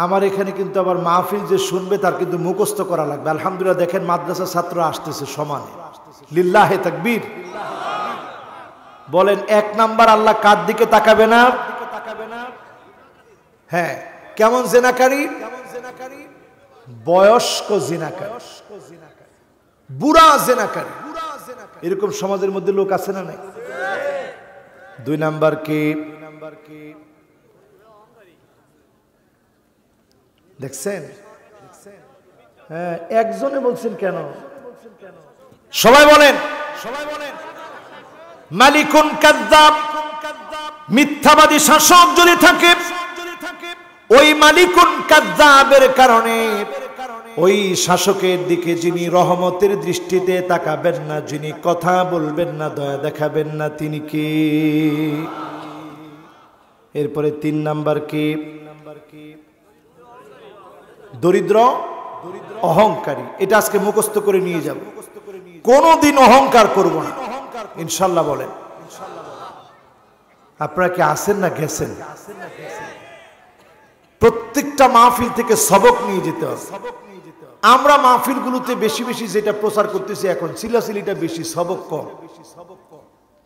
আমার এখানে কিন্তু আবার মাহফিল যে শুনবে তার কিন্তু মুখস্থ করা লাগবে আলহামদুলিল্লাহ দেখেন মাদ্রাসা ছাত্র আসতেছে সমানে লিল্লাহে তাকবীর বলেন এক নাম্বার আল্লাহ কার দিকে তাকাবে না হ্যাঁ কেমন জেনাকারী বয়স্ক জেনাকারী বুড়া জেনাকারী এরকম সমাজের মধ্যে লোক আছে না নাই দুই নাম্বার কে দেখছেন হ্যাঁ একজনে বলছেন কেন সবাই বলেন সবাই বলেন মালিকুন কাদ্দাব মিথ্যাবাদী শাসক যদি থাকে ওই মালিকুন কাজাবের কারণে ওই শাসকের দিকে যিনি রহমতের দৃষ্টিতে তাকাবেন না যিনি কথা বলবেন না দয়া দেখাবেন না তিনি কে এরপরে তিন নাম্বার কে দরিদ্র অহংকারী এটা আজকে মুখস্থ করে নিয়ে যাব কোনোদিন অহংকার করব না ইনশাল্লাহ বলেন আপনারা কি আসেন না গেছেন প্রত্যেকটা মাহফিল থেকে সবক নিয়ে যেতে হবে আমরা মাহফিলগুলোতে বেশি বেশি যেটা প্রচার করতেছি এখন সিলাসিলিটা বেশি সবক কম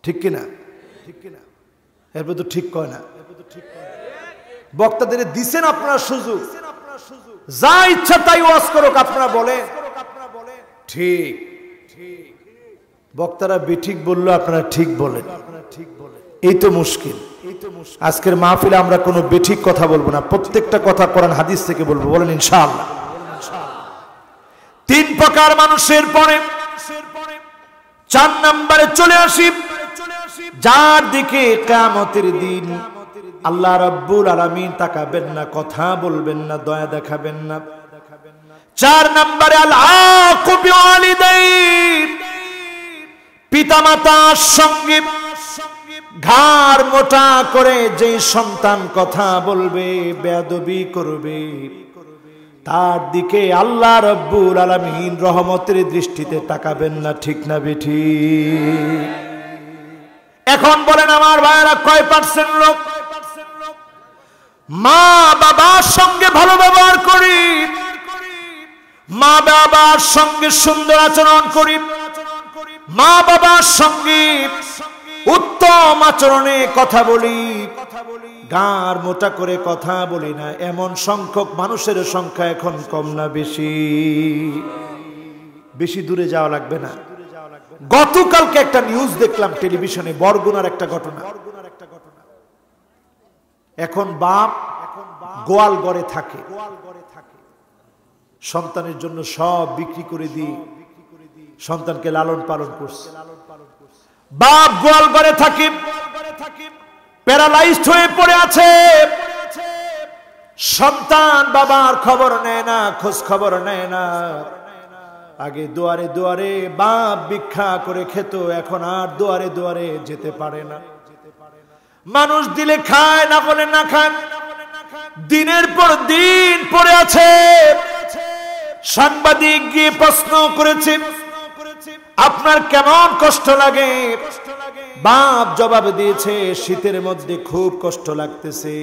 ঠিক কিনা ঠিক কিনা এরপর তো ঠিক কয় না বক্তাদের দিছেন আপনারা সুযোগ যা ইচ্ছা তাই ওয়াজ করুক আপনারা বলেন ঠিক বক্তারা বেঠিক বললো আপনারা ঠিক বলেন আপনারা ঠিক বলেন এই তো মুশকিল আজকের মাহফিলে আমরা কোনো বেঠিক কথা বলবো না প্রত্যেকটা কথা কোরআন হাদিস থেকে বলবো বলেন ইনশাল তিন প্রকার মানুষের পরে চার নম্বরে চলে আসি যার দিকে কামতের দিন আল্লাহ রব্বুল আলামিন তাকাবেন না কথা বলবেন না দয়া দেখাবেন না চার নম্বরে আল্লাহ পিতা মাতার সঙ্গে ঘাড় মোটা করে যে সন্তান কথা বলবে বেদবি করবে তার দিকে আল্লাহ রব্বুল আলমহীন রহমতের দৃষ্টিতে তাকাবেন না ঠিক না বেঠি এখন বলেন আমার ভাইয়েরা কয় পার্সেন্ট লোক মা বাবার সঙ্গে ভালো ব্যবহার করি মা বাবার সঙ্গে সুন্দর আচরণ করি মা বাবার সঙ্গে উত্তম আচরণে কথা বলি গার মোটা করে কথা বলি না এমন সংখ্যক মানুষের সংখ্যা এখন কম না বেশি বেশি দূরে যাওয়া লাগবে না গতকালকে একটা নিউজ দেখলাম টেলিভিশনে বরগুনার একটা ঘটনা এখন বাপ গোয়াল গড়ে থাকে সন্তানের জন্য সব বিক্রি করে দিয়ে সন্তানকে লালন পালন করছে বাপ গোয়াল ঘরে থাকি প্যারালাইজড হয়ে পড়ে আছে সন্তান বাবার খবর নেয় না খোঁজ খবর নেয় না আগে দুয়ারে দুয়ারে বাপ ভিক্ষা করে খেত এখন আর দুয়ারে দুয়ারে যেতে পারে না মানুষ দিলে খায় না বলে না খান দিনের পর দিন পড়ে আছে সাংবাদিক গিয়ে প্রশ্ন করেছে আপনার কেমন কষ্ট লাগে বাপ জবাব দিয়েছে শীতের মধ্যে খুব কষ্ট লাগতেছে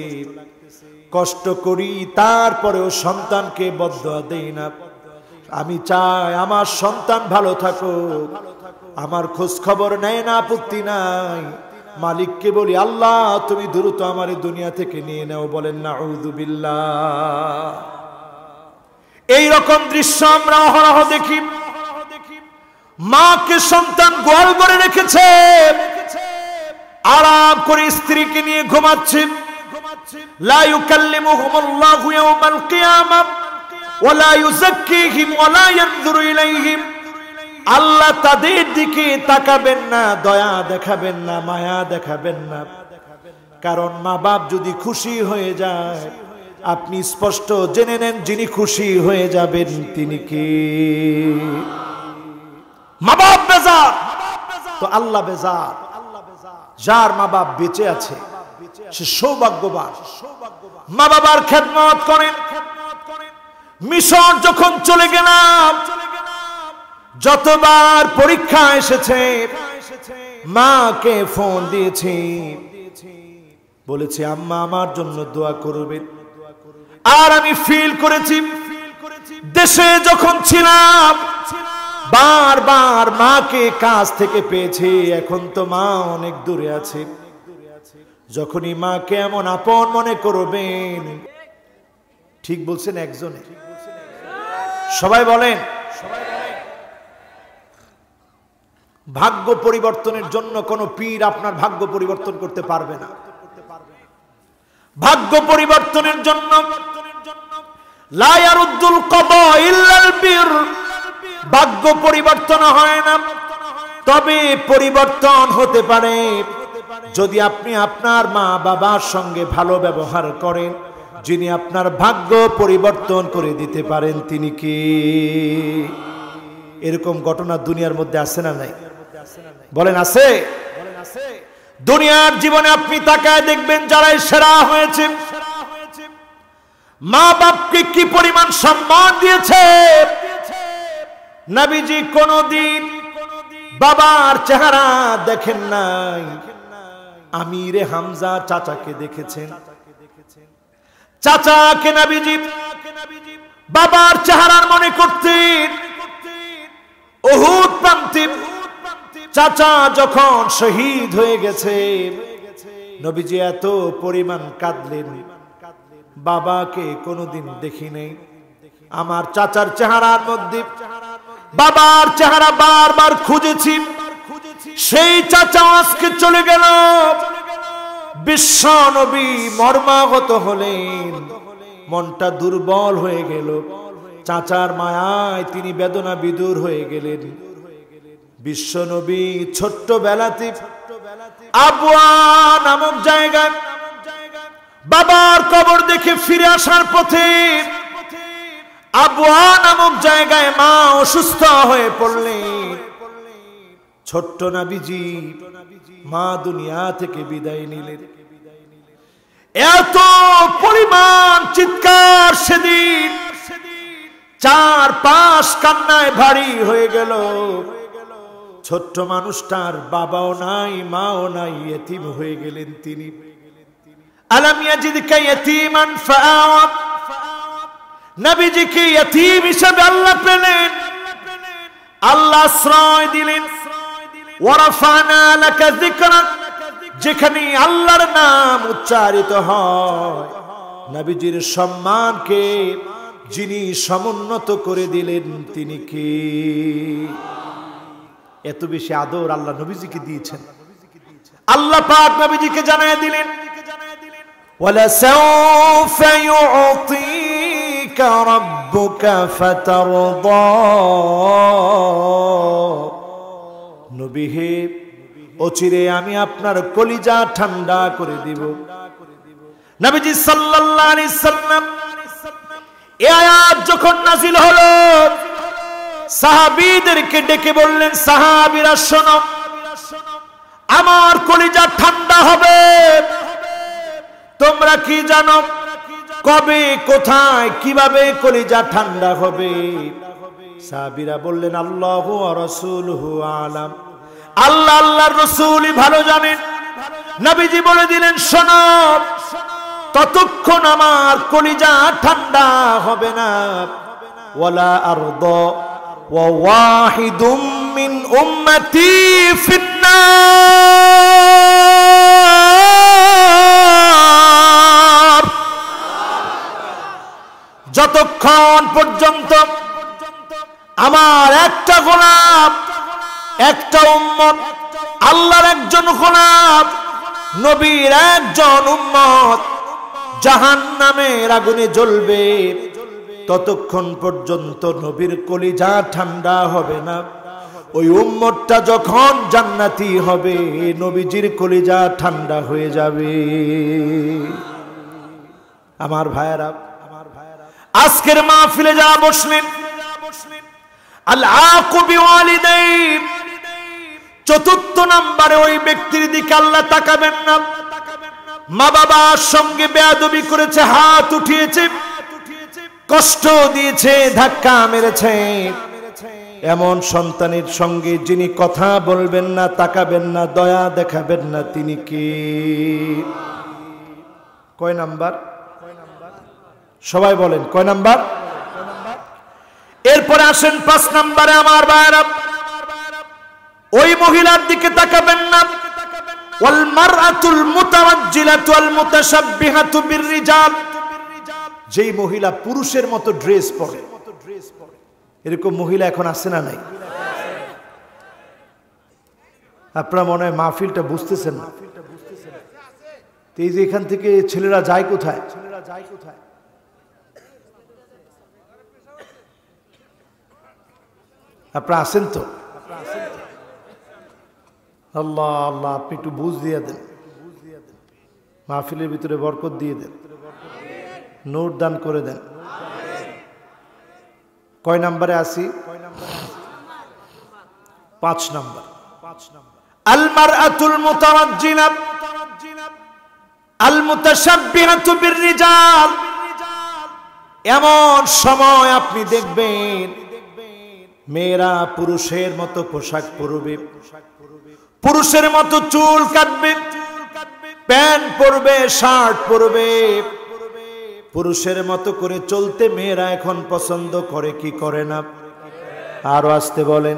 কষ্ট করি তারপরেও সন্তানকে বদ্ধ দেই না আমি চাই আমার সন্তান ভালো থাকুক আমার খোঁজ খবর নেয় না আপত্তি নাই মালিককে বলি আল্লাহ তুমি দ্রুত আমার দুনিয়া থেকে নিয়ে নাও বলেন না উদুবিল্লা এইরকম দৃশ্য আমরা অহরহ দেখি মাকে সন্তান গোয়াল করে রেখেছে আরাম করে স্ত্রীকে নিয়ে ঘুমাচ্ছে লা ইউকাল্লিমুহুমুল্লাহু ইয়াওমাল কিয়ামাহ ওয়ালা ইউযাক্কিহিম ওয়ালা ইয়ানযুরু ইলাইহিম আল্লাহ তাদের দিকে তাকাবেন না দয়া দেখাবেন না মায়া দেখাবেন না কারণ মা বাপ যদি খুশি হয়ে যায় আপনি স্পষ্ট জেনে নেন যিনি খুশি হয়ে যাবেন তিনি কে মা বেজার তো আল্লাহ বেজার যার মা বাপ বেঁচে আছে সে সৌভাগ্যবান মা বাবার খেদমত করেন মিশর যখন চলে গেলাম যতবার পরীক্ষা এসেছে মাকে ফোন দিয়েছি বলেছি আম্মা আমার জন্য দোয়া করবেন আর আমি ফিল করেছি দেশে যখন ছিলাম বার বার মাকে কাজ থেকে পেয়েছে এখন তো মা অনেক দূরে আছে যখনই মাকে এমন আপন মনে করবেন ঠিক বলছেন একজনে সবাই বলেন ভাগ্য পরিবর্তনের জন্য কোন পীর আপনার ভাগ্য পরিবর্তন করতে পারবে না ভাগ্য পরিবর্তনের জন্য লায়ারুদ্দুল কদ ইল্লাল ভাগ্য পরিবর্তন হয় না তবে পরিবর্তন হতে পারে যদি আপনি আপনার মা বাবার সঙ্গে ভালো ব্যবহার করেন যিনি আপনার ভাগ্য পরিবর্তন করে দিতে পারেন তিনি কি এরকম ঘটনা দুনিয়ার মধ্যে আছে না নাই বলেন আছে দুনিয়ার জীবনে আপনি তাকায় দেখবেন যারাই সেরা হয়েছে মা বাপকে কি পরিমাণ সম্মান দিয়েছে নাবিজি কোনদিন বাবার চেহারা দেখেন নাই আমিরে হামজা চাচাকে দেখেছেন চাচা কে নাবিজি বাবার চেহারার মনে করতেন চাচা যখন শহীদ হয়ে গেছে নবীজি এত পরিমাণ কাঁদলেন বাবাকে কোনোদিন দেখি নেই আমার চাচার চেহারার মধ্যে বাবার চেহারা বারবার খুঁজেছি সেই চাচা আজকে চলে গেল বিশ্ব নবী মর্মাগত হলেন মনটা দুর্বল হয়ে গেল চাচার মায়ায় তিনি বেদনা বিদুর হয়ে গেলেন বিশ্ব নবী ছোট্ট বেলাতে আবুয়া নামক জায়গা বাবার কবর দেখে ফিরে আসার পথে আবুয়া নামক জায়গায় মা অসুস্থ হয়ে পড়লেন ছোট্ট নাবিজি মা দুনিয়া থেকে বিদায় নিলেন এত পরিমাণ চিৎকার সেদিন চার পাশ কান্নায় ভারী হয়ে গেল ছোট্ট মানুষটার বাবাও নাই মাও নাই এতিম হয়ে গেলেন তিনি আলামিয়া জিদ কা এতিম ফাআওয়া নবীজিকে ইয়তিম হিসেবে আল্লাহ পেলেন আল্লাহ আশ্রয় দিলেন ওয়ারাফানা লাকা যিকরাক যেখানে আল্লাহর নাম উচ্চারিত হয় নবীজির সম্মানকে যিনি সমুন্নত করে দিলেন তিনি কে এত বেশি আদর আল্লাহ নবীজিকে দিয়েছেন আল্লাহ পাক নবীজিকে জানায় দিলেন ওয়ালা সাউফা ইউতী يعطك ربك فترضى নবীহে অচিরে আমি আপনার কলিজা ঠান্ডা করে দিব নবীজি সাল্লাল্লাহু আলাইহি সাল্লাম এই আয়াত যখন নাজিল হলো সাহাবীদেরকে ডেকে বললেন সাহাবীরা শোনো আমার কলিজা ঠান্ডা হবে তোমরা কি জানো কবে কোথায় কিভাবে কলিজা ঠান্ডা হবে সাবিরা বললেন আল্লাহ রসুল হু আলাম আল্লাহ আল্লাহ রসুলই ভালো জানেন নবীজি বলে দিলেন শোন ততক্ষণ আমার কলিজা ঠান্ডা হবে না ওয়ালা আরদ ওয়াহিদুম মিন উম্মতি ফিতনা যতক্ষণ পর্যন্ত আমার একটা গোলাপ একটা উম্মত আল্লাহর একজন গোলাপ নবীর একজন উম্মত জাহান নামের আগুনে জ্বলবে ততক্ষণ পর্যন্ত নবীর কলিজা ঠান্ডা হবে না ওই উম্মতটা যখন জান্নাতি হবে নবীজির কলিজা ঠান্ডা হয়ে যাবে আমার ভাইয়েরা আজকের মাহফিলে যারা বসলেন চতুর্থ নাম্বারে ওই ব্যক্তির দিকে আল্লাহ তাকাবেন না মা বাবার সঙ্গে বেয়াদবি করেছে হাত উঠিয়েছে কষ্ট দিয়েছে ধাক্কা মেরেছে এমন সন্তানের সঙ্গে যিনি কথা বলবেন না তাকাবেন না দয়া দেখাবেন না তিনি কি কয় নাম্বার সবাই বলেন কয় নাম্বার এরপরে আসেন পাঁচ নাম্বারে আমার বায়রা ওই মহিলার দিকে তাকাবেন না মহিলা পুরুষের মতো ড্রেস পরে এরকম মহিলা এখন আসে না নাই আপনার মনে হয় মাহফিলটা বুঝতেছেন এই যে এখান থেকে ছেলেরা যায় কোথায় ছেলেরা যায় কোথায় আপনারা আছেন তো আল্লাহ আল্লাহ আপনি একটু বুঝ দিয়ে দেন মাহফিলের ভিতরে বরকত দিয়ে দেন নোট দান করে দেন কয় নাম্বারে আসি পাঁচ নাম্বার আলমার আতুল মোতামাজ্জিনা আল এমন সময় আপনি দেখবেন মেয়েরা পুরুষের মতো পোশাক পরবে পুরুষের মতো চুল কাটবে প্যান্ট পরবে শার্ট পরবে পুরুষের মতো করে চলতে মেয়েরা এখন পছন্দ করে কি করে না আরো আসতে বলেন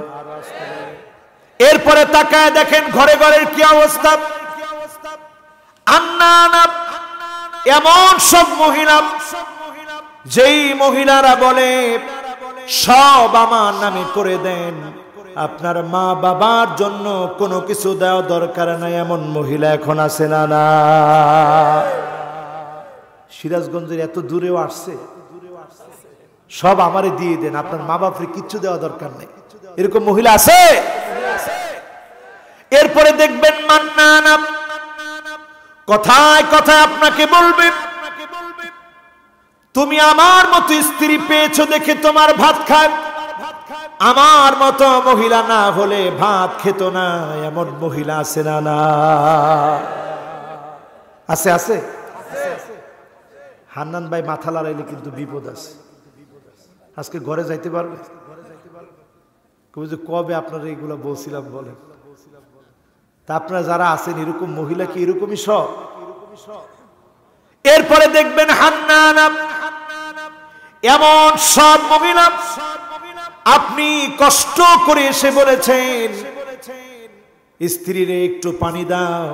এরপরে তাকায় দেখেন ঘরে ঘরের কি অবস্থা এমন সব মহিলা যেই মহিলারা বলে সব আমার নামে করে দেন আপনার মা বাবার জন্য কোনো কিছু দেওয়া দরকার নাই এমন মহিলা এখন আছে না না সিরাজগঞ্জের এত দূরেও আসছে সব আমারে দিয়ে দেন আপনার মা বাপের কিচ্ছু দেওয়া দরকার নেই এরকম মহিলা আছে এরপরে দেখবেন মান্না কথায় কথা আপনাকে বলবেন তুমি আমার মতো স্ত্রী পেয়েছো দেখে তোমার ভাত খায় আমার মতো মহিলা না হলে ভাত খেত না এমন মহিলা আছে না না আছে আছে হান্নান ভাই মাথা লড়াইলে কিন্তু বিপদ আছে আজকে ঘরে যাইতে পারবে যে কবে আপনার এইগুলো বলছিলাম বলেন তা আপনারা যারা আছেন এরকম মহিলা কি এরকমই সব এরপরে দেখবেন হান্নান এমন সব মহিলা আপনি কষ্ট করে এসে বলেছেন স্ত্রীরে একটু পানি দাও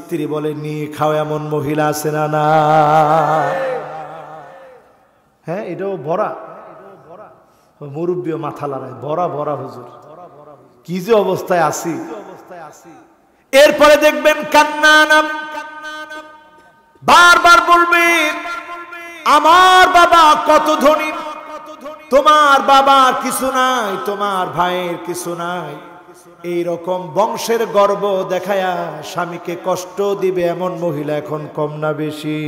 স্ত্রী বলে নিয়ে খাও এমন মহিলা আছে না না হ্যাঁ এটাও ভরা মুরব্বী মাথা লড়াই ভরা ভরা হুজুর কি যে অবস্থায় আসি এরপরে দেখবেন কান্না বারবার বলবেন আমার বাবা কত ধনী তোমার বাবার কিছু নাই তোমার ভাইয়ের কিছু নাই এই রকম বংশের গর্ব দেখায়া স্বামীকে কষ্ট দিবে এমন মহিলা এখন কম না বেশি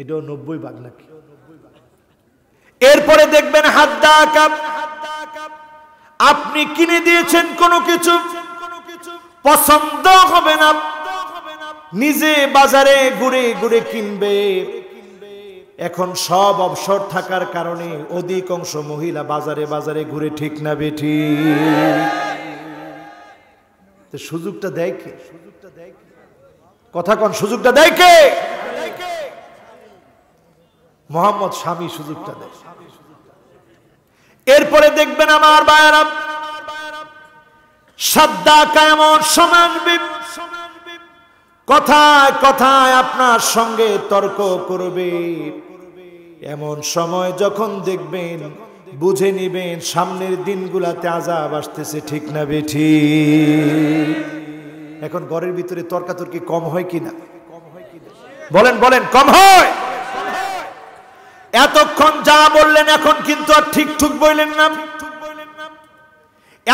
এটাও নব্বই ভাগ নাকি এরপরে দেখবেন হাত দা কাপ আপনি কিনে দিয়েছেন কোনো কিছু পছন্দ হবে না নিজে বাজারে ঘুরে ঘুরে কিনবে এখন সব অবসর থাকার কারণে অধিকাংশ মহিলা বাজারে বাজারে ঘুরে ঠিক না বেঠি সুযোগটা দেয় কে কথা কন সুযোগটা দেয় কে মোহাম্মদ স্বামী সুযোগটা দেয় এরপরে দেখবেন আমার বায়রাম সাদ্দা কায়মন সমান বিপ্ল কথায় কথায় আপনার সঙ্গে তর্ক করবে এমন সময় যখন দেখবেন বুঝে নিবেন সামনের দিনগুলাতে আজাব আসতেছে ঠিক না বেঠি এখন ঘরের ভিতরে তর্কাতর্কি কম হয় কিনা বলেন বলেন কম হয় এতক্ষণ যা বললেন এখন কিন্তু আর ঠিক ঠুক বললেন না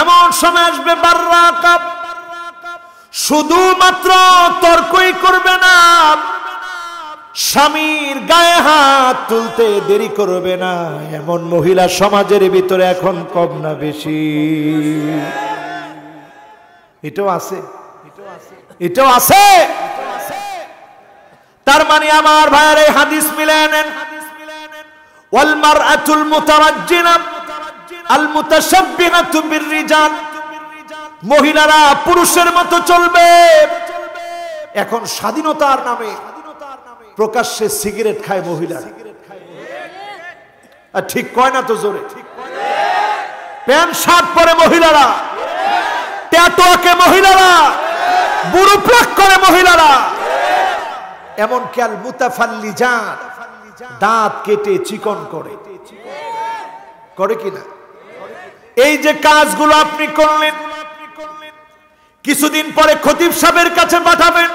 এমন সময় আসবে বার্রা কাপ শুধুমাত্র তর্কই করবে না স্বামীর গায়ে হাত তুলতে দেরি করবে না এমন মহিলা সমাজের ভিতরে এখন কম না বেশি এটাও আছে এটাও আছে তার মানে আমার ভাইয়ের এই হাদিস মিলে নেন ওয়ালমার আতুল মুতারাজ্জিনা আল মুতাশাব্বিহাতু বির রিজাল মহিলারা পুরুষের মতো চলবে এখন স্বাধীনতার নামে প্রকাশ্যে সিগারেট খায় মহিলা আর ঠিক কয় না তো জোরে প্যান্ট শার্ট পরে মহিলারা ট্যাটোকে মহিলারা বুড়ো প্লাক করে মহিলারা এমন ক্যাল মুতাফাল্লি যান দাঁত কেটে চিকন করে করে কিনা এই যে কাজগুলো আপনি করলেন কিছুদিন পরে খতিব সাহেবের কাছে পাঠাবেন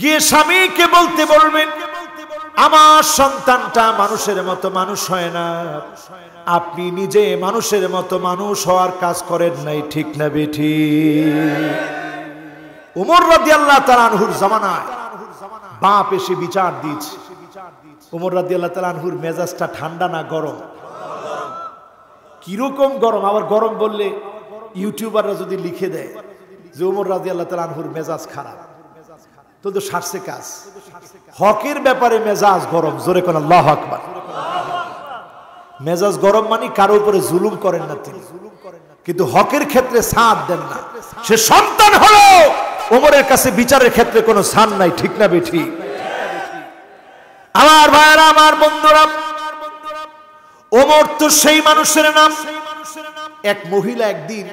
গিয়ে স্বামীকে বলতে বলবেন আমার সন্তানটা মানুষের মতো মানুষ হয় না আপনি নিজে মানুষের মতো মানুষ হওয়ার কাজ করেন নাই ঠিক না বেঠি উমর রাদি আল্লাহ তালানহুর জামানায় বাপ এসে বিচার দিয়েছে উমর রাদি আল্লাহ তালানহুর মেজাজটা ঠান্ডা না গরম কিরকম গরম আবার গরম বললে ইউটিউবাররা যদি লিখে দেয় যে উমর রাজি আল্লাহ তাল আনহুর মেজাজ খারাপ তো তো সারছে কাজ হকের ব্যাপারে মেজাজ গরম জোরে কোন আল্লাহ আকবার মেজাজ গরম মানে কারো উপরে জুলুম করেন না তিনি কিন্তু হকের ক্ষেত্রে সাঁত দেন না সে সন্তান হলো ওমরের কাছে বিচারের ক্ষেত্রে কোনো সান নাই ঠিক না বেঠি আমার ভাইয়েরা আমার বন্ধুরা ওমর তো সেই মানুষের নাম এক মহিলা একদিন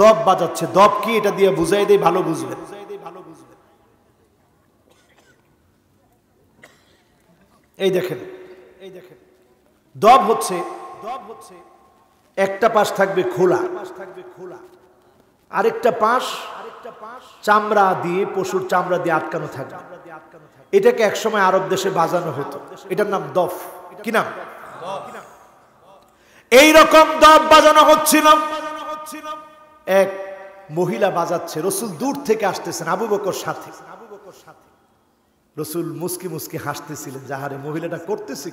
দব বাজাচ্ছে দব কি এটা দিয়ে বুঝাই দেয় ভালো বুঝবে এই দেখেন এই দেখেন দব হচ্ছে দব হচ্ছে একটা পাশ থাকবে খোলা পাশ থাকবে খোলা আরেকটা পাশ আরেকটা পাশ চামড়া দিয়ে পশুর চামড়া দিয়ে আটকানো থাকবে এটাকে একসময় আরব দেশে বাজানো হতো এটার নাম দফ কি নাম এই রকম দফ বাজানো হচ্ছিল হচ্ছিলাম এক মহিলা বাজাচ্ছে রসুল দূর থেকে আসতেছেন আবু বকর সাথে রসুল মুসকি মুসকি হাসতেছিলেন যাহারে মহিলাটা করতেছে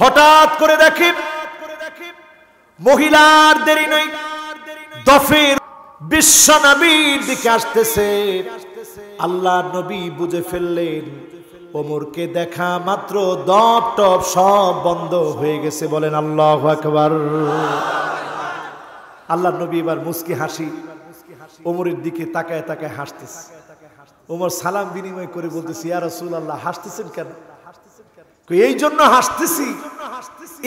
হঠাৎ করে দেখি মহিলার দেরি নই দফের বিশ্ব নবীর দিকে আসতেছে আল্লাহ নবী বুঝে ফেললেন ওমরকে দেখা মাত্র দপ টপ সব বন্ধ হয়ে গেছে বলেন আল্লাহ আকবার আল্লাহ নবী এবার মুসকি হাসি ওমরের দিকে তাকায় তাকায় হাসতেছে ওমর সালাম বিনিময় করে বলতেছি ইয়া রাসূল আল্লাহ হাসতেছেন কেন এই জন্য হাসতেছি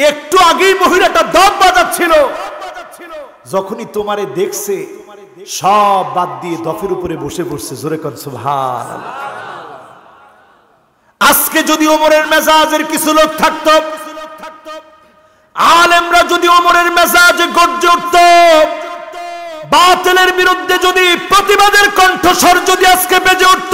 একটু আগেই মহিলাটা দম বাজাচ্ছিল যখনই তোমারে দেখছে সব বাদ দিয়ে দফের উপরে বসে পড়ছে জোরে কন কনসুভার আজকে যদি ওমরের মেজাজের কিছু লোক থাকতো আলেমরা যদি অমরের মেজাজ গর্জে উঠত বাতিলের বিরুদ্ধে যদি প্রতিবাদের কণ্ঠস্বর যদি আজকে বেজে উঠত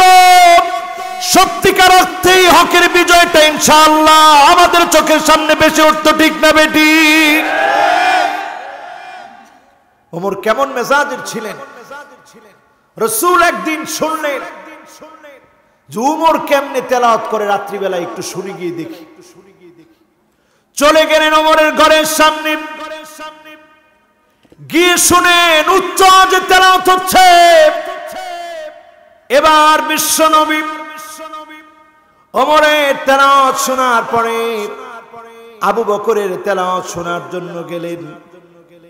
সত্যিকার অর্থেই হকের বিজয়টা ইনশাআল্লাহ আমাদের চোখের সামনে বেশি উঠত ঠিক না বেটি ওমর কেমন মেজাজের ছিলেন রসুল একদিন শুনলেন যে উমর কেমনে তেলাওয়াত করে রাত্রিবেলা একটু শুনে গিয়ে দেখি চলে গেলেন অমরের ঘরের সামনে গিয়ে শুনেন উচ্চ যে তেলাওত হচ্ছে এবার বিশ্ব নবী অমরের তেলাওত শোনার পরে আবু বকরের তেলাওত শোনার জন্য গেলেন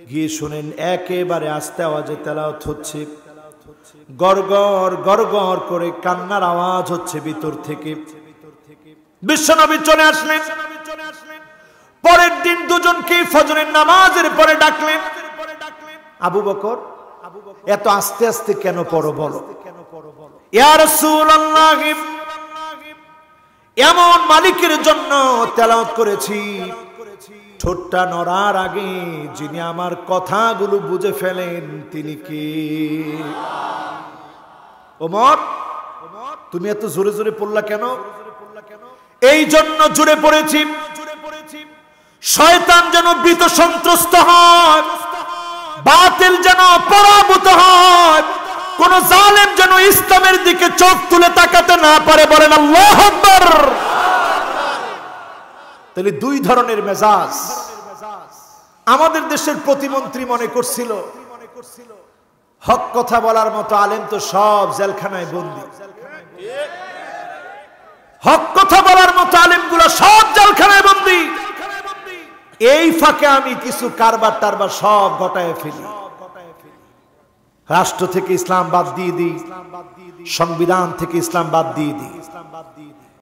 গিয়ে শুনেন একেবারে আস্তে আওয়াজে তেলাওত হচ্ছে গড়গড় গড়গড় করে কান্নার আওয়াজ হচ্ছে ভিতর থেকে বিশ্বনবী চলে আসলেন পরের দিন দুজনকে ফজরের নামাজের পরে ডাকলেন আবু বকর এত আস্তে আস্তে কেন পড়ো বলো এমন মালিকের জন্য তেলাওত করেছি ঠোঁটটা নড়ার আগে যিনি আমার কথাগুলো বুঝে ফেলেন তিনি কি ওমর তুমি এত জোরে জোরে পড়লা কেন এই জন্য জুড়ে পড়েছি শয়তান যেন বৃত সন্ত্রস্ত হয় বাতিল যেন পরাভূত হয় কোন জালেম যেন ইসলামের দিকে চোখ তুলে তাকাতে না পারে বলেন আল্লাহ তাহলে দুই ধরনের মেজাজ আমাদের দেশের প্রতিমন্ত্রী মনে করছিল হক কথা বলার মতো আলেম তো সব জেলখানায় বন্দি হক কথা বলার মতো আলেমগুলো সব জেলখানায় বন্দী এই ফাঁকে আমি কিছু কারবার টারবার সব ঘটায় ফেলি রাষ্ট্র থেকে ইসলাম বাদ দিয়ে দিই সংবিধান থেকে ইসলাম বাদ দিয়ে দিই ইসলাম বাদ দিয়ে দিই